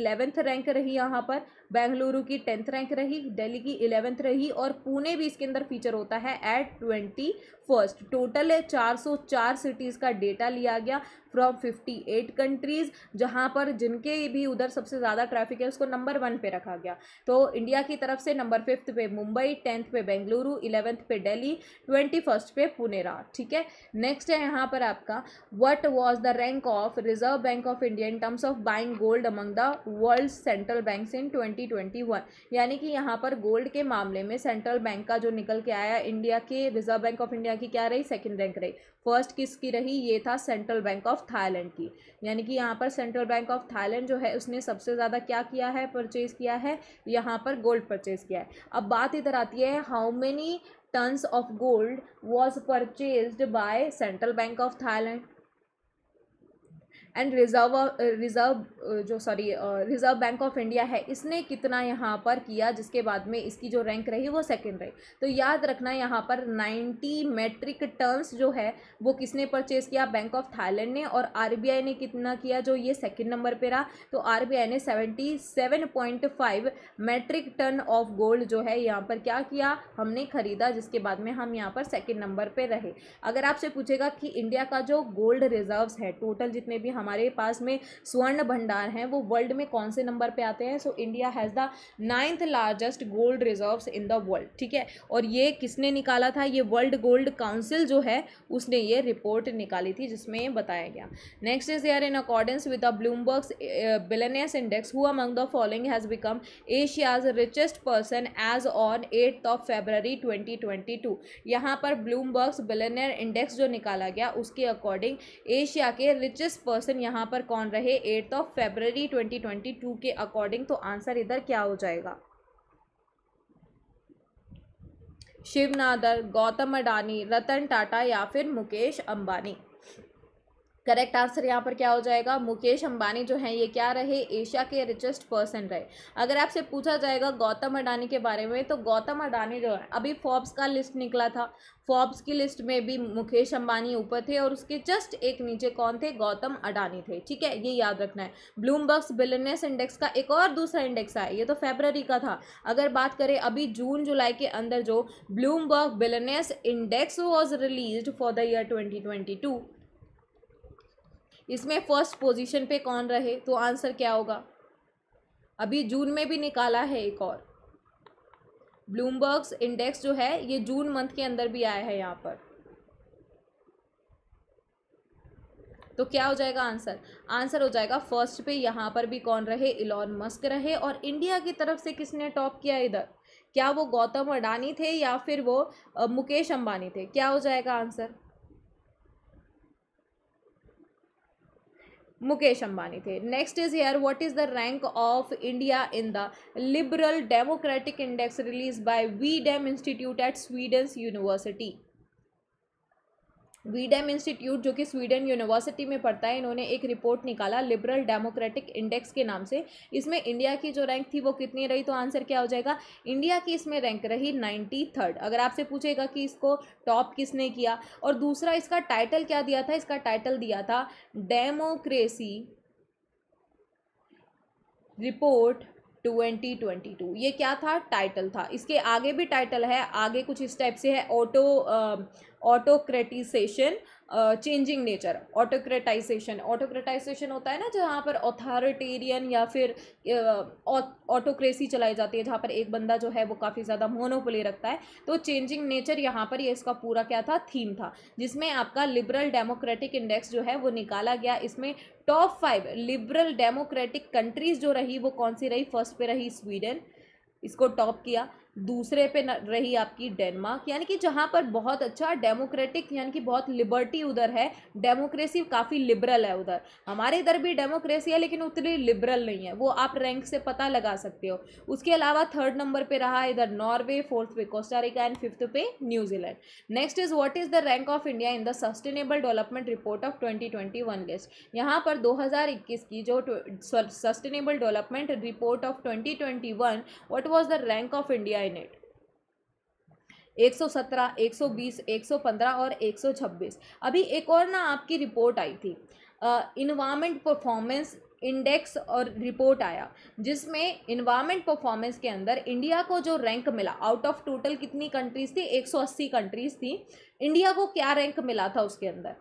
इलेवेंथ रैंक रही यहाँ पर बेंगलुरु की टेंथ रैंक रही रही दिल्ली की इलेवेंथ रही और पुणे भी इसके अंदर फीचर होता है एट ट्वेंटी फर्स्ट टोटल है 404 सिटीज़ का डेटा लिया गया फ्रॉम 58 कंट्रीज़ जहाँ पर जिनके भी उधर सबसे ज़्यादा ट्रैफिक है उसको नंबर वन पे रखा गया तो इंडिया की तरफ से नंबर फिफ्थ पे मुंबई टेंथ पे बेंगलुरु इलेवेंथ पे दिल्ली ट्वेंटी फर्स्ट पे पुणे रहा ठीक है नेक्स्ट है यहाँ पर आपका what was the rank of Reserve Bank of India in terms of buying gold among the world central bank in twenty twenty one यानी कि यहाँ पर गोल्ड के मामले में सेंट्रल बैंक का जो निकल के आया इंडिया के Reserve Bank of India India की क्या रही सेकंड रैंक रही फर्स्ट किसकी रही ये था सेंट्रल बैंक ऑफ थाईलैंड की यानी कि यहाँ पर सेंट्रल बैंक ऑफ थाईलैंड जो है उसने सबसे ज़्यादा क्या किया है परचेज किया है यहाँ पर गोल्ड परचेज किया है अब बात इधर आती है how many tons of gold was purchase by central bank of Thailand and reserve reserve जो sorry Reserve Bank of India है इसने कितना यहाँ पर किया जिसके बाद में इसकी जो रैंक रही वो सेकेंड रही तो याद रखना यहाँ पर नाइन्टी मेट्रिक टर्न्स जो है वो किसने परचेज किया बैंक ऑफ थाईलैंड ने और आर ने कितना किया जो ये सेकेंड नंबर पर रहा तो आर ने seventy seven point five metric ton of gold जो है यहाँ पर क्या किया हमने खरीदा जिसके बाद में हम यहाँ पर सेकेंड नंबर पर रहे अगर आपसे पूछेगा कि इंडिया का जो गोल्ड रिजर्व है टोटल जितने भी हम हमारे पास में स्वर्ण भंडार हैं वो वर्ल्ड में कौन से नंबर पे आते हैं so India has the ninth largest gold reserves in the world ठीक है और ये किसने निकाला था ये वर्ल्ड गोल्ड काउंसिल जो है उसने ये रिपोर्ट निकाली थी जिसमें बताया गया next is there in accordance with the Bloomberg's billionaires index who among the following has become Asia's richest person as on eighth of February twenty twenty two यहाँ पर ब्लूमबर्ग्स बिलेनियर इंडेक्स जो निकाला गया उसके अकॉर्डिंग एशिया के richest person question यहाँ पर कौन रहे एट्थ ऑफ फेबररी 2022 के अकॉर्डिंग तो आंसर इधर क्या हो जाएगा शिवनादर गौतम अडानी रतन टाटा या फिर मुकेश अंबानी करेक्ट आंसर यहाँ पर क्या हो जाएगा मुकेश अंबानी जो हैं ये क्या रहे एशिया के रिचेस्ट पर्सन रहे अगर आपसे पूछा जाएगा गौतम अडानी के बारे में तो गौतम अडानी जो है अभी फॉर्ब्स का लिस्ट निकला था फॉर्ब्स की लिस्ट में भी मुकेश अंबानी ऊपर थे और उसके जस्ट एक नीचे कौन थे गौतम अडानी थे ठीक है ये याद रखना है ब्लूमबर्ग्स बिलनेस इंडेक्स का एक और दूसरा इंडेक्स आया ये तो फेबररी का था अगर बात करें अभी जून जुलाई के अंदर जो Bloomberg billionaires index was release for the year twenty इसमें फर्स्ट पोजीशन पे कौन रहे तो आंसर क्या होगा अभी जून में भी निकाला है एक और ब्लूमबर्ग्स इंडेक्स जो है ये जून मंथ के अंदर भी आया है यहाँ पर तो क्या हो जाएगा आंसर आंसर हो जाएगा फर्स्ट पे यहाँ पर भी कौन रहे इलॉन मस्क रहे और इंडिया की तरफ से किसने टॉप किया इधर क्या वो गौतम अडानी थे या फिर वो मुकेश अंबानी थे क्या हो जाएगा आंसर मुकेश अंबानी थे next is here what is the rank of India in the liberal democratic index release by V Dem institute at Sweden's university V Dem institute जो कि स्वीडन यूनिवर्सिटी में पढ़ता है इन्होंने एक रिपोर्ट निकाला लिबरल डेमोक्रेटिक इंडेक्स के नाम से इसमें इंडिया की जो रैंक थी वो कितनी रही तो आंसर क्या हो जाएगा इंडिया की इसमें रैंक रही नाइन्टी थर्ड अगर आपसे पूछेगा कि इसको टॉप किसने किया और दूसरा इसका टाइटल क्या दिया था इसका टाइटल दिया था डेमोक्रेसी रिपोर्ट 2022 ये क्या था टाइटल था इसके आगे भी टाइटल है आगे कुछ इस टाइप से है auto autocratisation changing nature autocratisation autocratisation होता है ना जहाँ पर ऑथॉरिटेरियन या फिर ऑटोक्रेसी चलाई जाती है जहाँ पर एक बंदा जो है वो काफ़ी ज़्यादा मोनोपोली रखता है तो चेंजिंग नेचर यहाँ पर ये इसका पूरा क्या था थीम था जिसमें आपका लिबरल डेमोक्रेटिक इंडेक्स जो है वो निकाला गया इसमें top five liberal democratic countries जो रही वो कौन सी रही फर्स्ट पे रही स्वीडन इसको टॉप किया दूसरे पे रही आपकी डेनमार्क यानी कि जहाँ पर बहुत अच्छा डेमोक्रेटिक यानी कि बहुत लिबर्टी उधर है डेमोक्रेसी काफ़ी लिबरल है उधर हमारे इधर भी डेमोक्रेसी है लेकिन उतनी लिबरल नहीं है वो आप रैंक से पता लगा सकते हो उसके अलावा थर्ड नंबर पर रहा इधर नॉर्वे फोर्थ पे कोस्टारिका एंड फिफ्थ पे New Zealand next is what is the rank of India in the sustainable development report of twenty twenty one list यहाँ पर दो हज़ार इक्कीस की जो sustainable development report of twenty twenty one was the rank of India साइनाइड 117, 120, 115 और 126 अभी एक और ना आपकी रिपोर्ट आई थी इन्वामेंट परफॉर्मेंस इंडेक्स और रिपोर्ट आया जिसमें इन्वायरमेंट परफॉर्मेंस के अंदर इंडिया को जो रैंक मिला आउट ऑफ टोटल कितनी कंट्रीज थी 180 कंट्रीज थी इंडिया को क्या रैंक मिला था उसके अंदर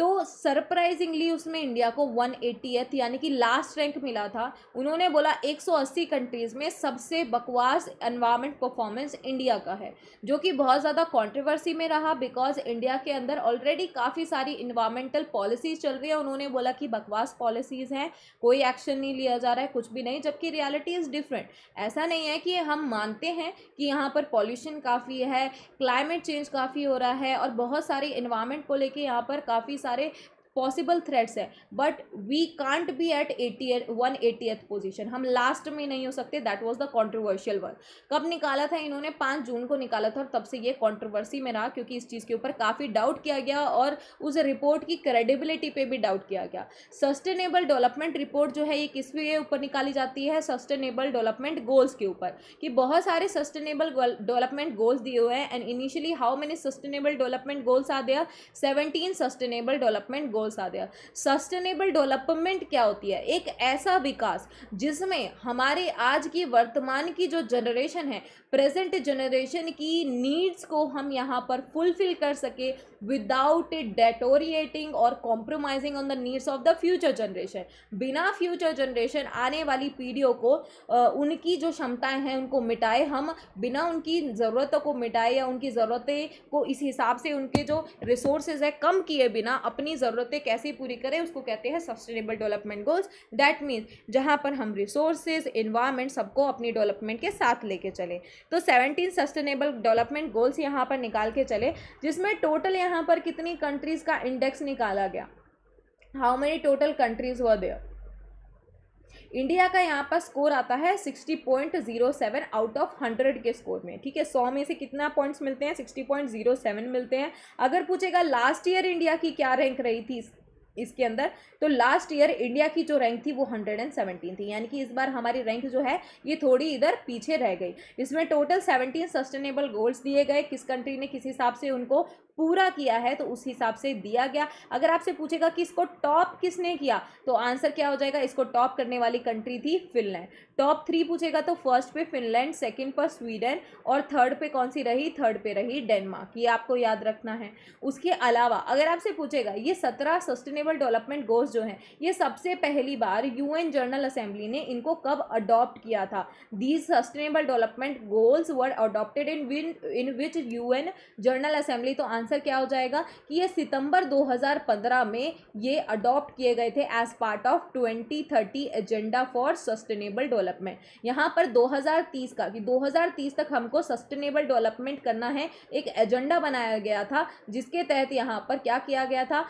तो सरप्राइजिंगली उसमें इंडिया को वन एटीएथ यानी कि लास्ट रैंक मिला था उन्होंने बोला 180 कंट्रीज़ में सबसे बकवास एनवायरमेंट परफॉर्मेंस इंडिया का है जो कि बहुत ज़्यादा कंट्रोवर्सी में रहा बिकॉज इंडिया के अंदर ऑलरेडी काफ़ी सारी इन्वायरमेंटल पॉलिसीज़ चल रही है उन्होंने बोला कि बकवास पॉलिसीज़ हैं कोई एक्शन नहीं लिया जा रहा है कुछ भी नहीं जबकि रियालिटी इज़ डिफरेंट ऐसा नहीं है कि हम मानते हैं कि यहाँ पर पॉल्यूशन काफ़ी है क्लाइमेट चेंज काफ़ी हो रहा है और बहुत सारी इन्वायरमेंट को लेकर यहाँ पर काफ़ी सारे पॉसिबल थ्रेड्स है but we can't be at eighty one eighty eighth position हम लास्ट में नहीं हो सकते that was the controversial work कब निकाला था इन्होंने पाँच जून को निकाला था और तब से ये कॉन्ट्रोवर्सी में रहा क्योंकि इस चीज़ के ऊपर काफ़ी डाउट किया गया और उस रिपोर्ट की क्रेडिबिलिटी पर भी डाउट किया गया सस्टेनेबल डेवलपमेंट रिपोर्ट जो है ये किस के ऊपर निकाली जाती है सस्टेनेबल डेवलपमेंट गोल्स के ऊपर कि बहुत सारे सस्टेनेबल डेवलपमेंट गोल्स दिए हुए हैं and initially how many sustainable development goals आ दिया सेवनटीन सस्टेनेबल डेवलपमेंट गोल्स बहुत सारे सस्टेनेबल डेवलपमेंट क्या होती है एक ऐसा विकास जिसमें हमारे आज की वर्तमान की जो जनरेशन है प्रेजेंट जनरेशन की नीड्स को हम यहाँ पर फुलफिल कर सके विदाउट डेटोरिएटिंग और compromising on the needs of the future generation बिना फ्यूचर जनरेशन आने वाली पीढ़ियों को उनकी जो क्षमताएं हैं उनको मिटाए हम बिना उनकी ज़रूरतों को मिटाए या उनकी ज़रूरतें को इस हिसाब से उनके जो रिसोर्सेज है कम किए बिना अपनी ज़रूरत ज़रूरतें कैसे पूरी करें उसको कहते हैं sustainable development goals that means जहाँ पर हम रिसोर्सेज इन्वायरमेंट सबको अपनी डेवलपमेंट के साथ लेके चले तो सेवनटीन सस्टेनेबल डेवलपमेंट गोल्स यहाँ पर निकाल के चले जिसमें टोटल यहाँ पर कितनी कंट्रीज़ का इंडेक्स निकाला गया हाउ मेनी टोटल कंट्रीज़ हुआ देयर इंडिया का यहाँ पर स्कोर आता है sixty point zero seven out of hundred के स्कोर में ठीक है सौ में से कितना पॉइंट्स मिलते हैं सिक्सटी पॉइंट जीरो सेवन मिलते हैं अगर पूछेगा लास्ट ईयर इंडिया की क्या रैंक रही थी इसके अंदर तो लास्ट ईयर इंडिया की जो रैंक थी वो हंड्रेड एंड सेवनटीन थी यानी कि इस बार हमारी रैंक जो है ये थोड़ी इधर पीछे रह गई इसमें टोटल सेवनटीन सस्टेनेबल गोल्स दिए गए किस कंट्री ने किस हिसाब से उनको पूरा किया है तो उस हिसाब से दिया गया अगर आपसे पूछेगा कि इसको टॉप किसने किया तो आंसर क्या हो जाएगा इसको टॉप करने वाली कंट्री थी फिनलैंड टॉप थ्री पूछेगा तो फर्स्ट पे फिनलैंड सेकंड पर स्वीडन और थर्ड पे कौन सी रही थर्ड पे रही डेनमार्क ये आपको याद रखना है उसके अलावा अगर आपसे पूछेगा ये सत्रह सस्टेनेबल डेवलपमेंट गोल्स जो हैं ये सबसे पहली बार यू जनरल असेंबली ने इनको कब अडॉप्ट किया था these sustainable development goals were adopted in in which U general assembly तो आंसर क्या हो जाएगा कि ये सितंबर 2015 में ये अडॉप्ट किए गए थे as part of 2030 agenda for sustainable development यहाँ पर 2030 का कि 2030 तक हमको सस्टेनेबल डेवलपमेंट करना है एक एजेंडा बनाया गया था जिसके तहत यहाँ पर क्या किया गया था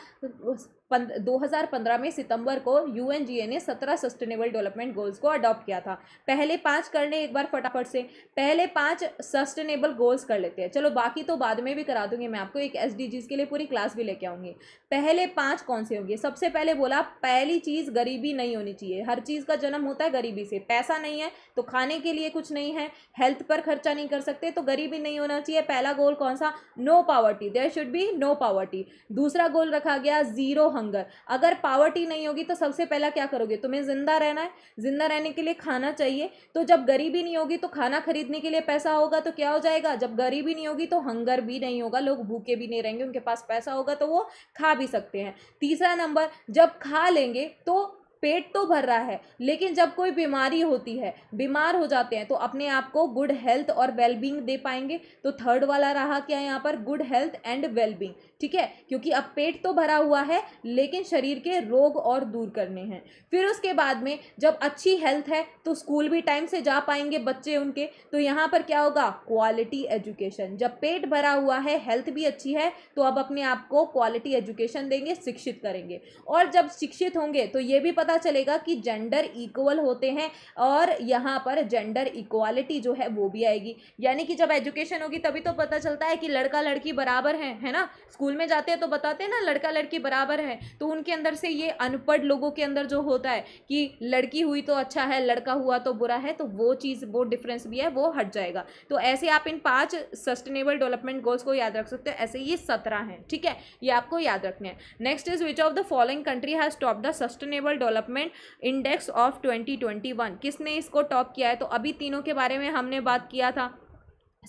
2015 में सितंबर को यूएनजीए ने 17 सस्टेनेबल डेवलपमेंट गोल्स को अडॉप्ट किया था पहले पांच करने एक बार फटाफट से पहले पांच सस्टेनेबल गोल्स कर लेते हैं चलो बाकी तो बाद में भी करा दूंगी मैं आपको एक एस के लिए पूरी क्लास भी लेके आऊंगी पहले पांच कौन से होंगे सबसे पहले बोला पहली चीज़ गरीबी नहीं होनी चाहिए हर चीज़ का जन्म होता है गरीबी से पैसा नहीं है तो खाने के लिए कुछ नहीं है हेल्थ पर खर्चा नहीं कर सकते तो गरीबी नहीं होना चाहिए पहला गोल कौन सा no poverty there should be no poverty दूसरा गोल रखा गया जीरो हंगर अगर पावर्टी नहीं होगी तो सबसे पहला क्या करोगे तुम्हें ज़िंदा रहना है ज़िंदा रहने के लिए खाना चाहिए तो जब गरीबी नहीं होगी तो खाना खरीदने के लिए पैसा होगा तो क्या हो जाएगा जब गरीबी नहीं होगी तो हंगर भी नहीं होगा लोग भूखे भी नहीं रहेंगे उनके पास पैसा होगा तो वो खा भी सकते हैं तीसरा नंबर जब खा लेंगे तो पेट तो भर रहा है लेकिन जब कोई बीमारी होती है बीमार हो जाते हैं तो अपने आप को गुड हेल्थ और वेलबींग दे पाएंगे तो थर्ड वाला रहा क्या यहाँ पर गुड हेल्थ एंड वेलबींग ठीक है क्योंकि अब पेट तो भरा हुआ है लेकिन शरीर के रोग और दूर करने हैं फिर उसके बाद में जब अच्छी हेल्थ है तो स्कूल भी टाइम से जा पाएंगे बच्चे उनके तो यहाँ पर क्या होगा क्वालिटी एजुकेशन जब पेट भरा हुआ है हेल्थ भी अच्छी है तो अब अपने आप को क्वालिटी एजुकेशन देंगे शिक्षित करेंगे और जब शिक्षित होंगे तो ये भी पता पता चलेगा कि जेंडर इक्वल होते हैं और यहाँ पर जेंडर इक्वालिटी जो है वो भी आएगी यानी कि जब एजुकेशन होगी तभी तो पता चलता है कि लड़का लड़की बराबर है है ना स्कूल में जाते हैं तो बताते हैं ना लड़का लड़की बराबर है तो उनके अंदर से ये अनपढ़ लोगों के अंदर जो होता है कि लड़की हुई तो अच्छा है लड़का हुआ तो बुरा है तो वो चीज़ वो डिफरेंस भी है वो हट जाएगा तो ऐसे आप इन पाँच सस्टेनेबल डेवलपमेंट गोल्स को याद रख सकते हो ऐसे ये सत्रह हैं ठीक है ये आपको याद रखने हैं next is which of the following country has stop the sustainable develop development index ऑफ 2021 किसने इसको टॉप किया है तो अभी तीनों के बारे में हमने बात किया था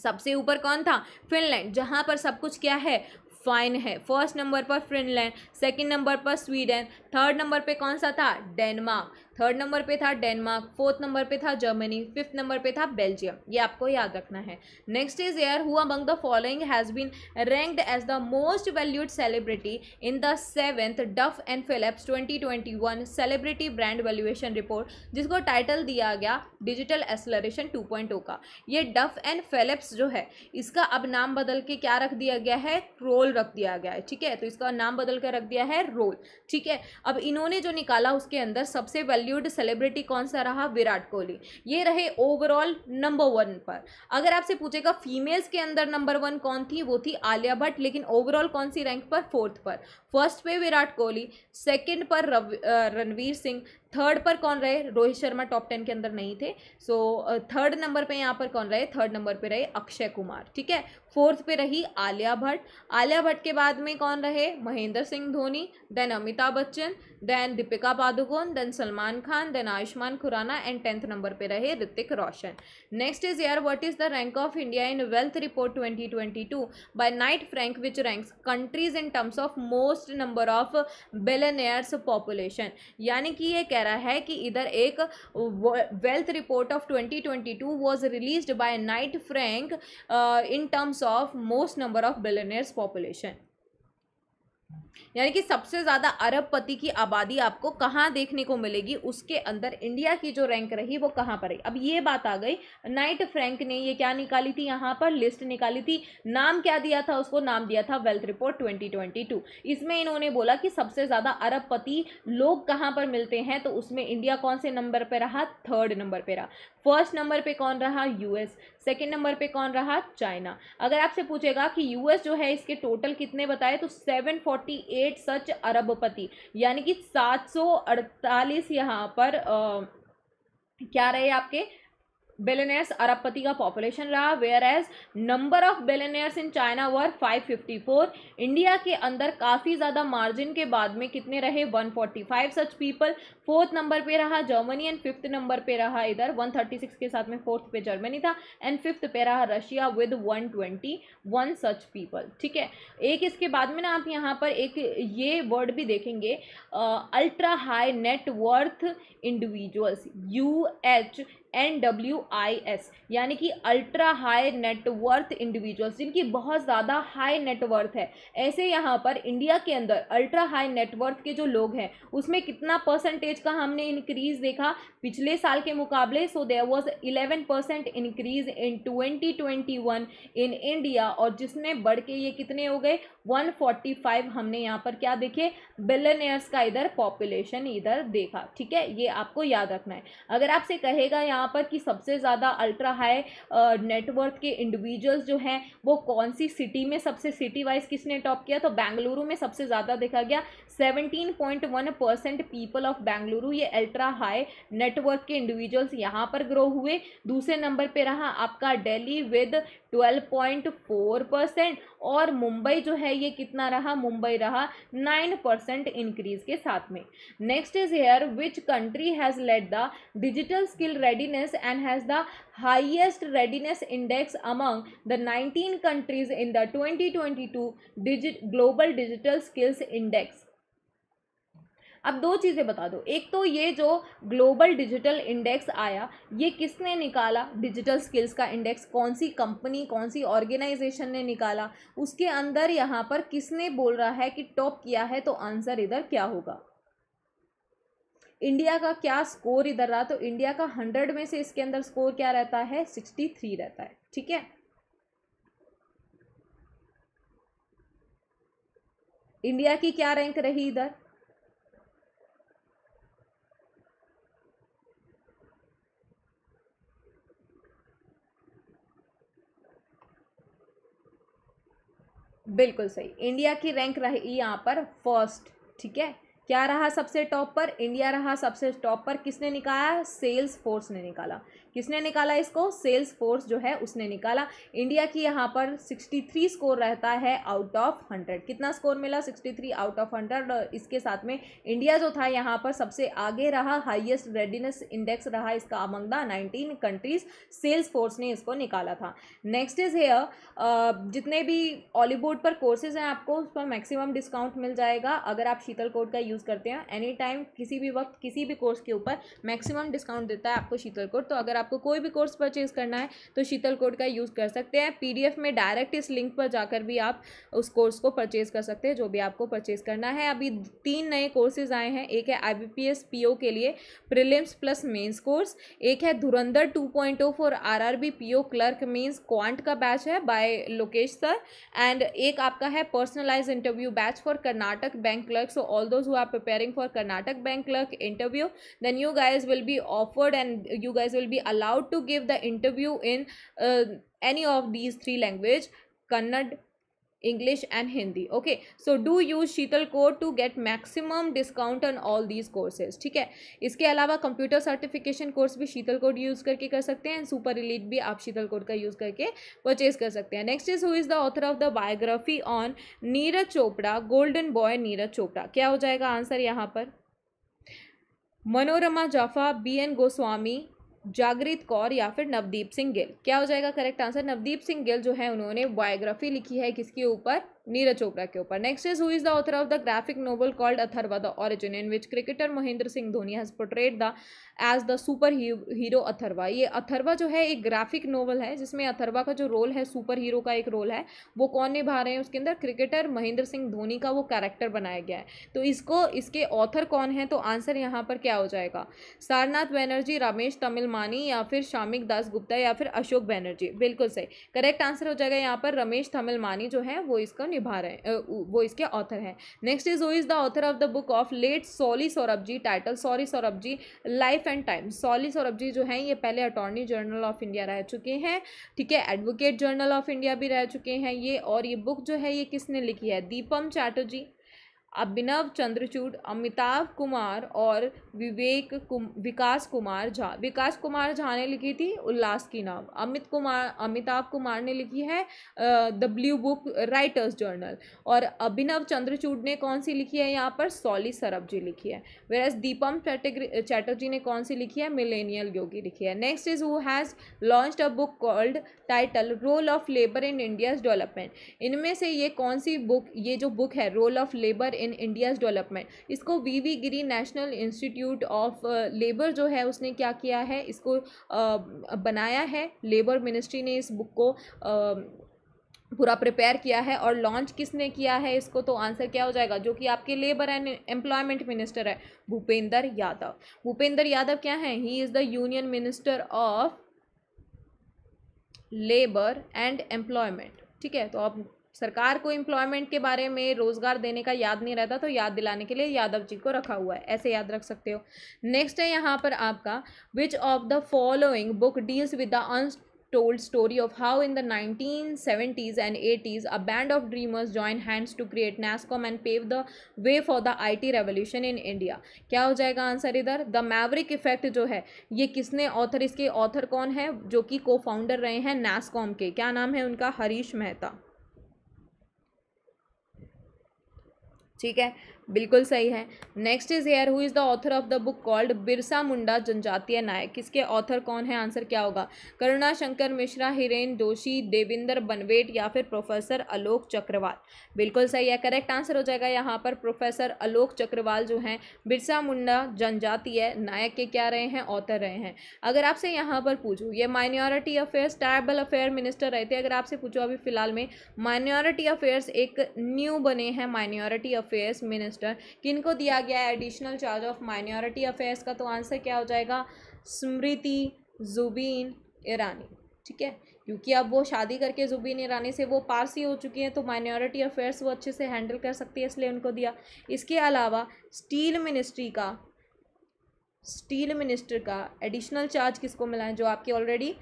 सबसे ऊपर कौन था फिनलैंड जहाँ पर सब कुछ क्या है फाइन है फर्स्ट नंबर पर फिनलैंड सेकंड नंबर पर स्वीडन थर्ड नंबर पे कौन सा था डेनमार्क थर्ड नंबर पे था डेनमार्क फोर्थ नंबर पे था जर्मनी फिफ्थ नंबर पे था बेल्जियम ये आपको याद रखना है next is here who among the following has been ranked as the most valued celebrity in the seventh Duff and Phelps 2021 celebrity brand valuation report जिसको टाइटल दिया गया डिजिटल एक्सलरेशन टू का ये डफ एंड फिलिप्स जो है इसका अब नाम बदल के क्या रख दिया गया है रोल रख दिया गया है ठीक है तो इसका नाम बदल कर रख दिया है रोल ठीक है अब इन्होंने जो निकाला उसके अंदर सबसे वैल्यू वैल्यूड सेलिब्रिटी कौन सा रहा विराट कोहली ये रहे ओवरऑल नंबर वन पर अगर आपसे पूछेगा फीमेल्स के अंदर नंबर वन कौन थी वो थी आलिया भट्ट लेकिन ओवरऑल कौन सी रैंक पर फोर्थ पर फर्स्ट पे विराट कोहली सेकेंड पर रणवीर सिंह थर्ड पर कौन रहे रोहित शर्मा टॉप टेन के अंदर नहीं थे सो थर्ड नंबर पे यहाँ पर कौन रहे थर्ड नंबर पे रहे अक्षय कुमार ठीक है फोर्थ पे रही आलिया भट्ट आलिया भट्ट के बाद में कौन रहे Mahendra Singh Dhoni then Amitabh Bachchan then Deepika Padukone then Salman Khan then Ayushmann Khurrana and tenth number पे रहे Hrithik Roshan next is here what is the rank of India in wealth report 2022 by Knight Frank which ranks countries in terms of most number of billionaires population यानी कि ये कह रहा है कि इधर एक wealth report of 2022 was released by Knight Frank in terms of most number of billionaires population यानी कि सबसे ज़्यादा अरबपति की आबादी आपको कहाँ देखने को मिलेगी उसके अंदर इंडिया की जो रैंक रही वो कहाँ पर रही अब ये बात आ गई नाइट फ्रैंक ने ये क्या निकाली थी यहाँ पर लिस्ट निकाली थी नाम क्या दिया था उसको नाम दिया था वेल्थ रिपोर्ट ट्वेंटी इसमें इन्होंने बोला कि सबसे ज़्यादा अरबपति लोग कहाँ पर मिलते हैं तो उसमें इंडिया कौन से नंबर पर रहा थर्ड नंबर पर रहा फर्स्ट नंबर पर कौन रहा यूएस सेकेंड नंबर पर कौन रहा चाइना अगर आपसे पूछेगा कि यूएस जो है इसके टोटल कितने बताए तो सेवन फोर्टी एट सच अरबपति यानी कि सात सौ अड़तालीस यहाँ पर आ, क्या रहे आपके अरबपति का पॉपुलेशन रहा whereas number of billionaires in China were 554 India के अंदर काफ़ी ज़्यादा मार्जिन के बाद में कितने रहे 145 सच पीपल फोर्थ नंबर पे रहा जर्मनी एंड फिफ्थ नंबर पे रहा इधर 136 के साथ में फोर्थ पे जर्मनी था एंड फिफ्थ पे रहा रशिया विद 121 सच पीपल ठीक है एक इसके बाद में ना आप यहाँ पर एक ये वर्ड भी देखेंगे ultra high net worth individuals U H N W I S यानी कि अल्ट्रा हाई नेटवर्थ इंडिविजुअल्स जिनकी बहुत ज़्यादा हाई नेटवर्थ है ऐसे यहाँ पर इंडिया के अंदर अल्ट्रा हाई नेटवर्थ के जो लोग हैं उसमें कितना परसेंटेज का हमने इंक्रीज देखा पिछले साल के मुकाबले so there was eleven percent increase in twenty twenty one in India और जिसमें बढ़ के ये कितने हो गए वन फोर्टी फाइव हमने यहाँ पर क्या देखे बिलनियर्स का इधर पॉपुलेशन इधर देखा ठीक है ये आपको याद रखना है अगर आपसे कहेगा यहाँ यहाँ पर कि सबसे ज़्यादा अल्ट्रा हाई नेटवर्थ के इंडिविजुअल्स जो हैं वो कौन सी सिटी में सबसे सिटी वाइज किसने टॉप किया तो बेंगलुरु में सबसे ज़्यादा देखा गया seventeen point one percent people of Bengaluru ये अल्ट्रा हाई नेटवर्क के इंडिविजुअल्स यहाँ पर ग्रो हुए दूसरे नंबर पर रहा आपका Delhi with twelve point four percent और मुंबई जो है ये कितना रहा मुंबई रहा नाइन परसेंट इंक्रीज के साथ में next is here which country has let the digital skill readiness and has the highest readiness index among the 19 countries in the 2022 digit global digital skills index अब दो चीज़ें बता दो एक तो ये जो ग्लोबल डिजिटल इंडेक्स आया ये किसने निकाला डिजिटल स्किल्स का इंडेक्स कौन सी कंपनी कौन सी ऑर्गेनाइजेशन ने निकाला उसके अंदर यहाँ पर किसने बोल रहा है कि टॉप किया है तो आंसर इधर क्या होगा इंडिया का क्या स्कोर इधर रहा तो इंडिया का हंड्रेड में से इसके अंदर स्कोर क्या रहता है सिक्सटी थ्री रहता है ठीक है इंडिया की क्या रैंक रही इधर बिल्कुल सही इंडिया की रैंक रही यहाँ पर फर्स्ट ठीक है क्या रहा सबसे टॉप पर इंडिया रहा सबसे टॉप पर किसने निकाला सेल्स फोर्स ने निकाला किसने निकाला इसको सेल्स फोर्स जो है उसने निकाला इंडिया की यहाँ पर सिक्सटी थ्री स्कोर रहता है आउट ऑफ हंड्रेड कितना स्कोर मिला sixty three out of hundred इसके साथ में इंडिया जो था यहाँ पर सबसे आगे रहा हाईएस्ट रेडिनेस इंडेक्स रहा इसका among the nineteen countries Salesforce ने इसको निकाला था नेक्स्ट इज हेयर जितने भी ऑलीवुड पर कोर्सेज हैं आपको उस पर मैक्सिमम डिस्काउंट मिल जाएगा अगर आप शीतल कोड का यूज़ यूज़ करते हैं एनी टाइम किसी भी वक्त किसी भी कोर्स के ऊपर मैक्सिमम डिस्काउंट देता है आपको शीतल कोड तो अगर आपको कोई भी कोर्स परचेज करना है तो शीतल कोड का यूज़ कर सकते हैं पीडीएफ में डायरेक्ट इस लिंक पर जाकर भी आप उस कोर्स को परचेज कर सकते हैं जो भी आपको परचेज करना है अभी तीन नए कोर्सेज आए हैं एक है आई बी के लिए प्रिलिम्स प्लस मेन्स कोर्स एक है Dhurandhar two point O O clerk means quant का बैच है बाय लोकेश सर एंड एक आपका है personalize interview batch for Karnataka bank clerk so all those who are preparing for Karnataka bank clerk interview then you guys will be offered and you guys will be allowed to give the interview in uh, any of these three language Kannada English and Hindi okay so do use Sheetal code to get maximum discount on all these courses ठीक है इसके अलावा computer certification course भी शीतल code use करके कर सकते हैं super रिलीट भी आप शीतल कोड का यूज़ करके परचेज कर सकते हैं next is who is the author of the biography on Neeraj Chopra golden boy Neeraj Chopra क्या हो जाएगा आंसर यहाँ पर मनोरमा जाफा बी एन गोस्वामी जागृत कौर या फिर नवदीप सिंह गिल क्या हो जाएगा करेक्ट आंसर नवदीप सिंह गिल जो है उन्होंने बायोग्राफी लिखी है किसके ऊपर नीरज चोपड़ा के ऊपर next is who is the author of the graphic novel called Atharva the origin in which cricketer Mahendra Singh Dhoni has portrait the as the super hero Atharva ये अथरवा जो है एक ग्राफिक नोवल है जिसमें अथरवा का जो रोल है सुपर हीरो का एक रोल है वो कौन निभा रहे हैं उसके अंदर क्रिकेटर महेंद्र सिंह धोनी का वो कैरेक्टर बनाया गया है तो इसको इसके ऑथर कौन है तो आंसर यहाँ पर क्या हो जाएगा सारनाथ बैनर्जी रमेश तमिलमानी या फिर शामिक दास गुप्ता या फिर अशोक बैनर्जी बिल्कुल सही करेक्ट आंसर हो जाएगा यहाँ पर रमेश तमिलमानी जो है वो इसको निभा रहे हैं वो इसके ऑथर हैं next is who is the author of the book of late Soli Sorabjee title Soli Sorabjee life and time सॉलिस और अबजी जो हैं ये पहले अटॉर्नी जनरल ऑफ इंडिया रह चुके हैं ठीक है एडवोकेट जनरल ऑफ इंडिया भी रह चुके हैं ये और ये बुक जो है ये किसने लिखी है दीपम चैटर्जी अभिनव चंद्रचूड अमिताभ कुमार और विवेक कुम विकास कुमार झा विकास कुमार झा ने लिखी थी उल्लास की नाव अमित कुमार अमिताभ कुमार ने लिखी है the blue book writers journal और अभिनव चंद्रचूड ने कौन सी लिखी है यहाँ पर सौली सरब जी लिखी है वेरस दीपम चैटर्जी ने कौन सी लिखी है मिलेनियल योगी लिखी है next is who has launch a book called title role of labour in India's development इनमें से ये कौन सी बुक ये जो बुक है role of labour in India's development इसको V V Giri national institute of labour जो है उसने क्या किया है इसको uh, बनाया है लेबर मिनिस्ट्री ने इस बुक को uh, पूरा प्रिपेयर किया है और लॉन्च किसने किया है इसको तो आंसर क्या हो जाएगा जो कि आपके लेबर एंड एम्प्लॉयमेंट मिनिस्टर है भूपेंद्र यादव भूपेंद्र यादव क्या है he is the union minister of labour and employment ठीक है तो आप सरकार को एम्प्लॉयमेंट के बारे में रोजगार देने का याद नहीं रहता तो याद दिलाने के लिए यादव जी को रखा हुआ है ऐसे याद रख सकते हो नेक्स्ट है यहाँ पर आपका which of the following book deals with the अन of how in the nineteen seventies and eighties a band of dreamers join hands to create NASSCOM and pave the way for the I T revolution in India क्या हो जाएगा answer इधर the Maverick effect जो है ये किसने author इसके author कौन है जो कि को फाउंडर रहे हैं नैसकॉम के क्या नाम है उनका हरीश मेहता ठीक है बिल्कुल सही है next is here who is the author of the book called Birsa Munda जनजातीय नायक किसके ऑथर कौन है आंसर क्या होगा करुणा शंकर मिश्रा हिरेन जोशी देविंदर बनवेट या फिर प्रोफेसर अलोक चक्रवाल बिल्कुल सही है करेक्ट आंसर हो जाएगा यहाँ पर प्रोफेसर अलोक चक्रवाल जो हैं बिरसा मुंडा जनजातीय नायक के क्या रहे हैं ऑथर रहे हैं अगर आपसे यहाँ पर पूछूँ ये minority affairs tribal affair minister रहे थे अगर आपसे पूछो अभी फिलहाल में माइनॉरिटी अफेयर्स एक न्यू बने हैं माइनॉरिटी अफेयर्स मिनिस्टर मिनिस्टर किनको दिया गया है additional charge of minority affairs का तो आंसर क्या हो जाएगा स्मृति जुबीन ईरानी ठीक है क्योंकि अब वो शादी करके जुबीन ईरानी से वो पारसी हो चुकी हैं तो माइनॉरिटी अफेयर्स वो अच्छे से हैंडल कर सकती है इसलिए उनको दिया इसके अलावा स्टील मिनिस्ट्री का स्टील मिनिस्टर का एडिशनल चार्ज किसको मिला है जो आपके ऑलरेडी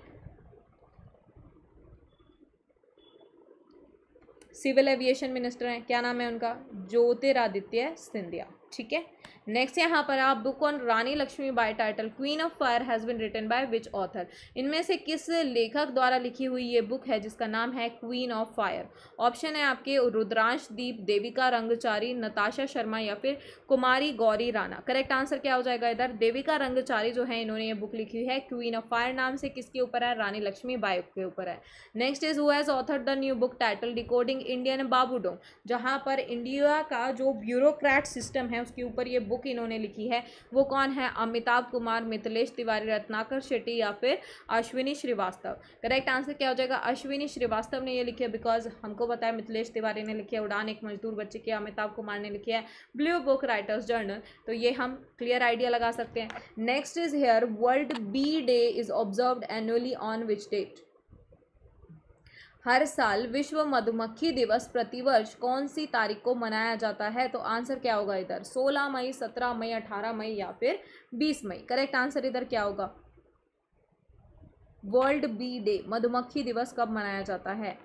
सिविल एविएशन मिनिस्टर हैं क्या नाम है उनका ज्योतिरादित्य सिंधिया ठीक है नेक्स्ट यहाँ पर आप book on Rani Lakshmi by title queen of fire has been written by which author इनमें से किस लेखक द्वारा लिखी हुई ये बुक है जिसका नाम है क्वीन ऑफ फायर ऑप्शन है आपके रुद्रांश दीप देविका रंगचारी नताशा शर्मा या फिर कुमारी गौरी राणा करेक्ट आंसर क्या हो जाएगा इधर देविका रंगचारी जो है इन्होंने ये बुक लिखी है क्वीन ऑफ फायर नाम से किसके ऊपर है रानी लक्ष्मी बाय के ऊपर है next is who as author the new book title decoding Indian babudom जहाँ पर इंडिया का जो ब्यूरोक्रैट सिस्टम है उसके ऊपर ये ये बुक इन्होंने लिखी है वो कौन है अमिताभ कुमार मिथिलेश तिवारी रत्नाकर शेट्टी या फिर अश्विनी श्रीवास्तव करेक्ट आंसर क्या हो जाएगा अश्विनी श्रीवास्तव ने ये लिखी है बिकॉज हमको बताया मिथिलेश तिवारी ने लिखी है उड़ान एक मजदूर बच्चे की अमिताभ कुमार ने लिखी है ब्लू बुक राइटर्स जर्नल तो ये हम क्लियर आइडिया लगा सकते हैं next is here world bee day is observe annually on which date हर साल विश्व मधुमक्खी दिवस प्रतिवर्ष कौन सी तारीख को मनाया जाता है तो आंसर क्या होगा इधर 16 मई 17 मई 18 मई या फिर 20 मई करेक्ट आंसर इधर क्या होगा वर्ल्ड बी डे मधुमक्खी दिवस कब मनाया जाता है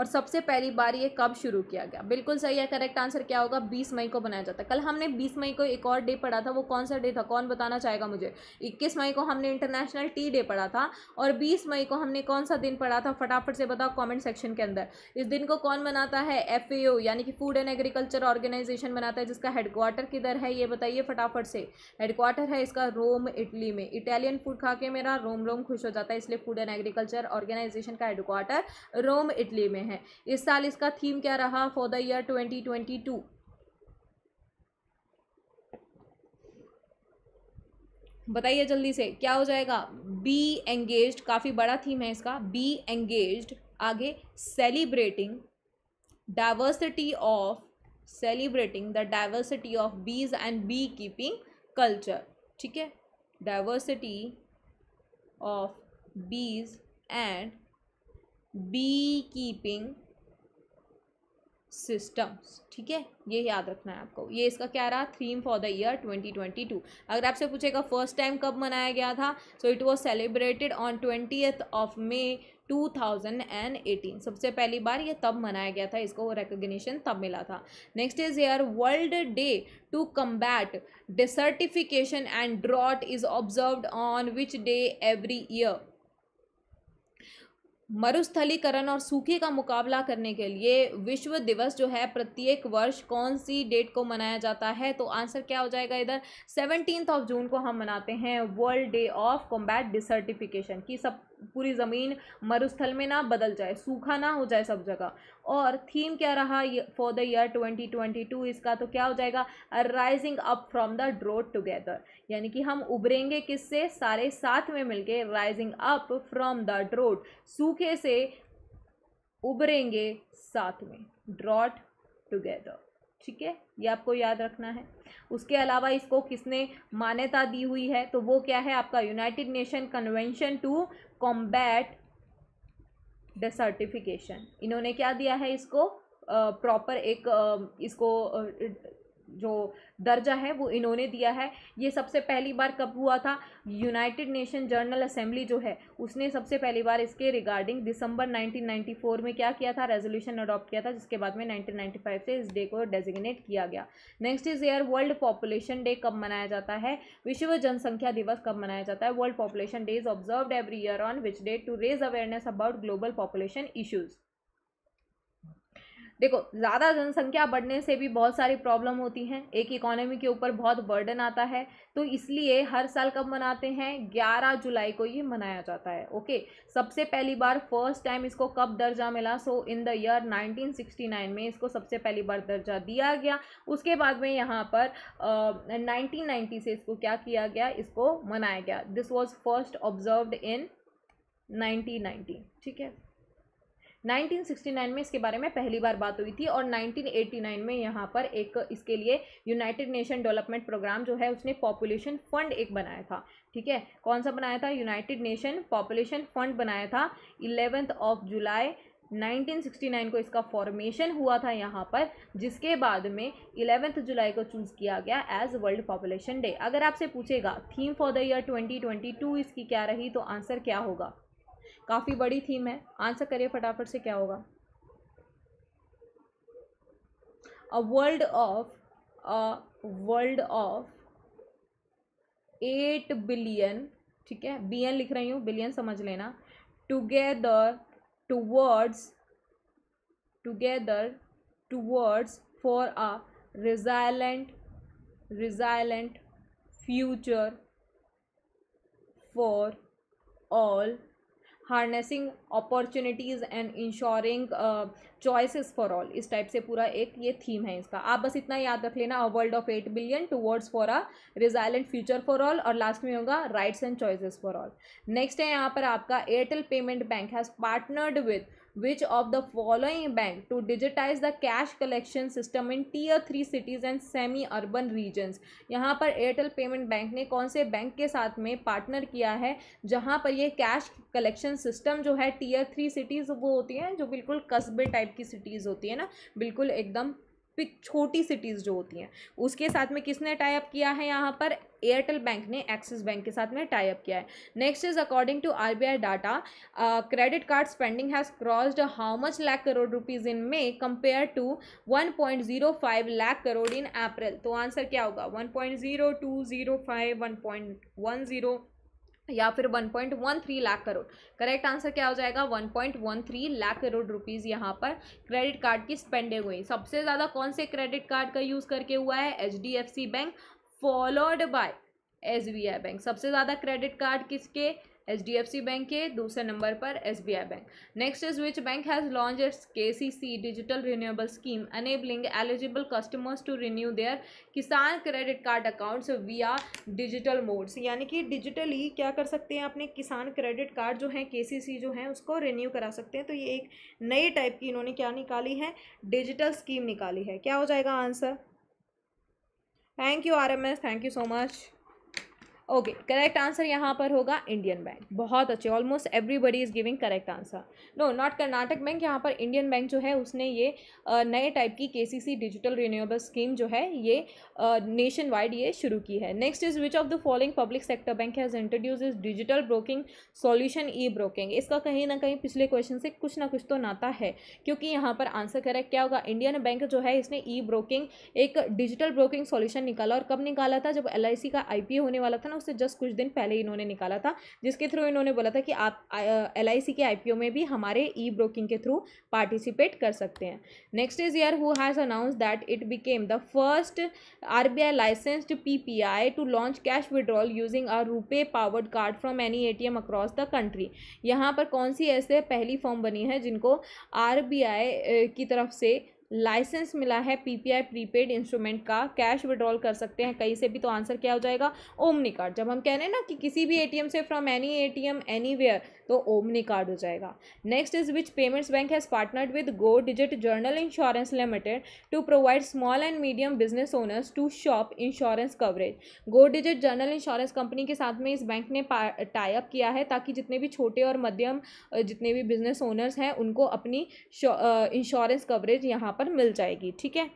और सबसे पहली बार ये कब शुरू किया गया बिल्कुल सही है करेक्ट आंसर क्या होगा बीस मई को बनाया जाता है कल हमने बीस मई को एक और डे पढ़ा था वो कौन सा डे था कौन बताना चाहेगा मुझे इक्कीस मई को हमने इंटरनेशनल टी डे पढ़ा था और बीस मई को हमने कौन सा दिन पढ़ा था फटाफट से बताओ कॉमेंट सेक्शन के अंदर इस दिन को कौन बनाता है एफ यानी कि फूड एंड एग्रीकल्चर ऑर्गेनाइजेशन बनाता है जिसका हेडक्वार्टर किधर है ये बताइए फटाफट से हेडक्वार्टर है इसका रोम इटली में इटालियन फूड खा के मेरा रोम रोम खुश हो जाता है इसलिए फूड एंड एग्रीकल्चर ऑर्गेनाइजेशन का हेडक्वार्टर रोम इटली में हैं इस साल इसका थीम क्या रहा for the year twenty twenty two बताइए जल्दी से क्या हो जाएगा बी एंगेज काफ़ी बड़ा थीम है इसका बी एंगेज आगे celebrating diversity of celebrating the diversity of bees and bee keeping culture ठीक है diversity of bees and bee keeping systems ठीक है ये याद रखना है आपको ये इसका क्या रहा थीम फॉर द ईयर 2022 अगर आपसे पूछेगा फर्स्ट टाइम कब मनाया गया था so it was celebrated on twenty of May 2018 सबसे पहली बार ये तब मनाया गया था इसको रिकोगशन तब मिला था next is year world day to combat desertification and drought is observe on which day every year मरुस्थलीकरण और सूखे का मुकाबला करने के लिए विश्व दिवस जो है प्रत्येक वर्ष कौन सी डेट को मनाया जाता है तो आंसर क्या हो जाएगा इधर सेवनटीन ऑफ जून को हम मनाते हैं world day of combat desertification की सब पूरी ज़मीन मरुस्थल में ना बदल जाए सूखा ना हो जाए सब जगह और थीम क्या रहा फॉर द ईयर 2022 इसका तो क्या हो जाएगा rising up from the drought together यानी कि हम उभरेंगे किससे सारे साथ में मिलके rising up from the drought सूखे से उभरेंगे साथ में ड्रॉट टुगेदर ठीक है ये आपको याद रखना है उसके अलावा इसको किसने मान्यता दी हुई है तो वो क्या है आपका United Nation convention to combat desertification इन्होंने क्या दिया है इसको प्रॉपर एक इसको जो दर्जा है वो इन्होंने दिया है ये सबसे पहली बार कब हुआ था यूनाइटेड नेशन जनरल असेंबली जो है उसने सबसे पहली बार इसके रिगार्डिंग दिसंबर 1994 में क्या किया था रेजोल्यूशन अडॉप्ट किया था जिसके बाद में 1995 से इस डे को डेजिग्नेट किया गया next is air world population day कब मनाया जाता है विश्व जनसंख्या दिवस कब मनाया जाता है world population day is observe every year on which day to raise awareness about global population issues देखो ज़्यादा जनसंख्या बढ़ने से भी बहुत सारी प्रॉब्लम होती हैं एक इकोनॉमी के ऊपर बहुत बर्डन आता है तो इसलिए हर साल कब मनाते हैं 11 जुलाई को ये मनाया जाता है ओके सबसे पहली बार फर्स्ट टाइम इसको कब दर्जा मिला सो इन द ईयर 1969 में इसको सबसे पहली बार दर्जा दिया गया उसके बाद में यहाँ पर नाइनटीन uh, से इसको क्या किया गया इसको मनाया गया this was first observe in nineteen ठीक है 1969 में इसके बारे में पहली बार बात हुई थी और 1989 में यहाँ पर एक इसके लिए यूनाइटेड नेशन डेवलपमेंट प्रोग्राम जो है उसने पॉपुलेशन फंड एक बनाया था ठीक है कौन सा बनाया था यूनाइटेड नेशन पॉपुलेशन फंड बनाया था इलेवेंथ ऑफ जुलाई 1969 को इसका फॉर्मेशन हुआ था यहाँ पर जिसके बाद में इलेवेंथ जुलाई को चूज़ किया गया एज वर्ल्ड पॉपुलेशन डे अगर आपसे पूछेगा थीम फॉर द ईयर 2022 इसकी क्या रही तो आंसर क्या होगा काफ़ी बड़ी थीम है आंसर करिए फटाफट से क्या होगा a world of a world of eight billion ठीक है बिलियन लिख रही हूँ बिलियन समझ लेना together towards together towards for a resilient resilient future for all harnessing opportunities and ensuring choices for all इस टाइप से पूरा एक ये थीम है इसका आप बस इतना याद रख लेना a world of eight billion towards for a resilient future for all और लास्ट में होगा rights and choices for all next है यहाँ पर आपका Airtel payment bank has partnered with which of the following bank to digitize the cash collection system in tier three cities and semi urban regions यहाँ पर Airtel payment bank ने कौन से bank के साथ में पार्टनर किया है जहाँ पर ये कैश कलेक्शन सिस्टम जो है टीयर थ्री सिटीज़ वो होती हैं जो बिल्कुल कस्बे टाइप की सिटीज़ होती है ना बिल्कुल एकदम छोटी सिटीज़ जो होती हैं उसके साथ में किसने टाइप किया है यहाँ पर एयरटेल बैंक ने एक्सिस बैंक के साथ में टाइप किया है next is according to RBI data credit card spending has crossed how much lakh crore rupees in May compare to 1.05 lakh crore in April तो आंसर क्या होगा वन ज़ीरो या फिर 1.13 लाख करोड़ करेक्ट आंसर क्या हो जाएगा 1.13 लाख करोड़ रुपीज़ यहाँ पर क्रेडिट कार्ड की स्पेंडिंग हुई सबसे ज़्यादा कौन से क्रेडिट कार्ड का यूज़ करके हुआ है H bank followed by S bank सबसे ज़्यादा क्रेडिट कार्ड किसके H D F C bank के दूसरे नंबर पर S B I bank next is which bank has launch its C digital renewable scheme enabling eligible customers to renew their Kisan credit card accounts via digital modes यानी कि digitally क्या कर सकते हैं अपने किसान क्रेडिट कार्ड जो हैं सी जो हैं उसको रिन्यू करा सकते हैं तो ये एक नई टाइप की इन्होंने क्या निकाली है डिजिटल स्कीम निकाली है क्या हो जाएगा answer thank you R M S thank you so much okay correct answer यहाँ पर होगा इंडियन बैंक बहुत अच्छे almost everybody is giving correct answer no not Karnataka bank यहाँ पर इंडियन बैंक जो है उसने ये नए टाइप की केसीसी डिजिटल रिन्यूएबल स्कीम जो है ये नेशन वाइड ये शुरू की है next is which of the following public sector bank has introduce is digital broking solution E broking इसका कहीं ना कहीं पिछले क्वेश्चन से कुछ ना कुछ तो नाता है क्योंकि यहाँ पर आंसर करेक्ट क्या होगा इंडियन बैंक जो है इसने ई ब्रोकिंग एक डिजिटल ब्रोकिंग सोल्यूशन निकाला और कब निकाला था जब एल का आई होने वाला था ना उससे जस्ट कुछ दिन पहले इन्होंने निकाला था जिसके थ्रू इन्होंने बोला था कि आप एल के आई में भी हमारे ई ब्रोकिंग के थ्रू पार्टिसिपेट कर सकते हैं next is year who has announce that it became the first R B I licensed P P I to launch cash withdrawal using a RuPay powered card from any A T M across the country यहाँ पर कौन सी ऐसे पहली form बनी है जिनको are B आई की तरफ से लाइसेंस मिला है पीपीआई प्रीपेड इंस्ट्रूमेंट का कैश विड्रॉल कर सकते हैं कहीं से भी तो आंसर क्या हो जाएगा ओमनी कार्ड जब हम कह रहे हैं ना कि किसी भी एटीएम से फ्रॉम एनी एटीएम एनीवेयर तो ओमनी कार्ड हो जाएगा next is which payments bank has partnered with Go Digit general insurance limited to provide small and medium business owners to shop insurance coverage Go Digit general insurance company के साथ में इस bank ने type किया है ताकि जितने भी छोटे और मध्यम जितने भी बिजनेस ओनर्स हैं उनको अपनी इंश्योरेंस कवरेज यहाँ पर मिल जाएगी ठीक है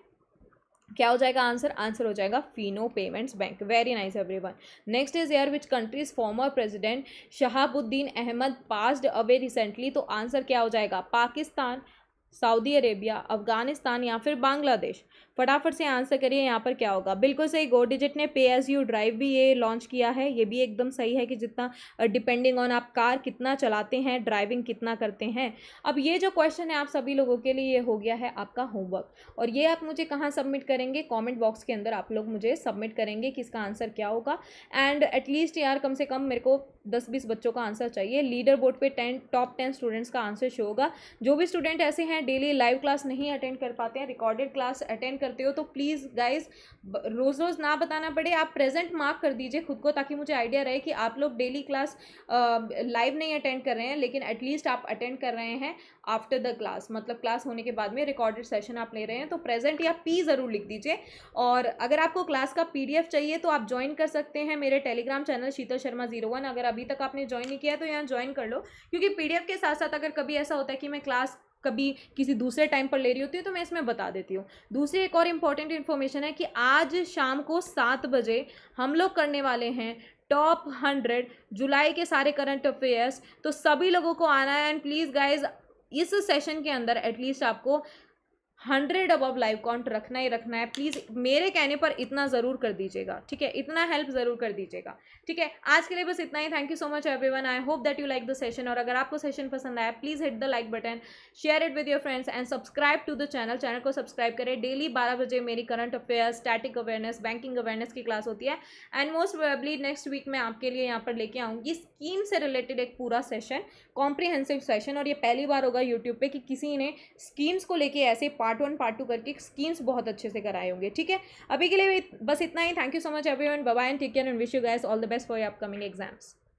क्या हो जाएगा आंसर आंसर हो जाएगा Fino payments bank very nice everyone next is here which countries former president Shahabuddin Ahmed passed away recently तो आंसर क्या हो जाएगा पाकिस्तान सऊदी अरेबिया अफगानिस्तान या फिर बांग्लादेश फटाफट से आंसर करिए यहाँ पर क्या होगा बिल्कुल सही गो डिजिट ने पे एज यू ड्राइव भी ये लॉन्च किया है ये भी एकदम सही है कि जितना डिपेंडिंग ऑन आप कार कितना चलाते हैं ड्राइविंग कितना करते हैं अब ये जो क्वेश्चन है आप सभी लोगों के लिए ये हो गया है आपका होमवर्क और ये आप मुझे कहाँ सबमिट करेंगे कॉमेंट बॉक्स के अंदर आप लोग मुझे सबमिट करेंगे कि इसका आंसर क्या होगा एंड एटलीस्ट यार कम से कम मेरे को दस बीस बच्चों का आंसर चाहिए लीडर बोर्ड पर टेन टॉप टेन स्टूडेंट्स का आंसर शो होगा जो भी स्टूडेंट ऐसे हैं डेली लाइव क्लास नहीं अटेंड कर पाते हैं रिकॉर्डेड क्लास अटेंड करते हो तो प्लीज़ गाइज रोज़ रोज़ ना बताना पड़े आप प्रेजेंट मार्क कर दीजिए खुद को ताकि मुझे आइडिया रहे कि आप लोग डेली क्लास लाइव नहीं अटेंड कर रहे हैं लेकिन एटलीस्ट आप अटेंड कर रहे हैं आफ्टर द क्लास मतलब क्लास होने के बाद में रिकॉर्डेड सेशन आप ले रहे हैं तो प्रेजेंट या पी ज़रूर लिख दीजिए और अगर आपको क्लास का पी चाहिए तो आप ज्वाइन कर सकते हैं मेरे Telegram channel Sheetal Sharma zero one अगर अभी तक आपने ज्वाइन नहीं किया तो यहाँ ज्वाइन कर लो क्योंकि पी के साथ साथ अगर कभी ऐसा होता है कि मैं क्लास कभी किसी दूसरे टाइम पर ले रही होती हूँ तो मैं इसमें बता देती हूँ दूसरी एक और इम्पॉर्टेंट इन्फॉर्मेशन है कि आज शाम को सात बजे हम लोग करने वाले हैं टॉप हंड्रेड जुलाई के सारे करंट अफेयर्स तो सभी लोगों को आना है एंड प्लीज़ गाइज इस सेशन के अंदर एटलीस्ट आपको हंड्रेड अबव लाइव काउंट रखना ही रखना है प्लीज़ मेरे कहने पर इतना ज़रूर कर दीजिएगा ठीक है इतना हेल्प ज़रूर कर दीजिएगा ठीक है आज के लिए बस इतना ही thank you so much everyone I hope that you like the session और अगर आपको सेशन पसंद आया please hit the like button share it with your friends and subscribe to the channel channel को सब्सक्राइब करें डेली बारह बजे मेरी current affairs static awareness banking awareness की क्लास होती है and most probably next week मैं आपके लिए यहाँ पर लेके आऊँगी स्कीम से रिलेटेड एक पूरा सेशन कॉम्प्रीहेंसिव सेशन और ये पहली बार होगा यूट्यूब पर कि किसी ने स्कीम्स को लेकर ऐसे part part one part two करके स्कीम्स बहुत अच्छे से कराए होंगे ठीक है अभी के लिए बस इतना ही thank you so much everyone bye and take care and wish you guys all the best for your upcoming exams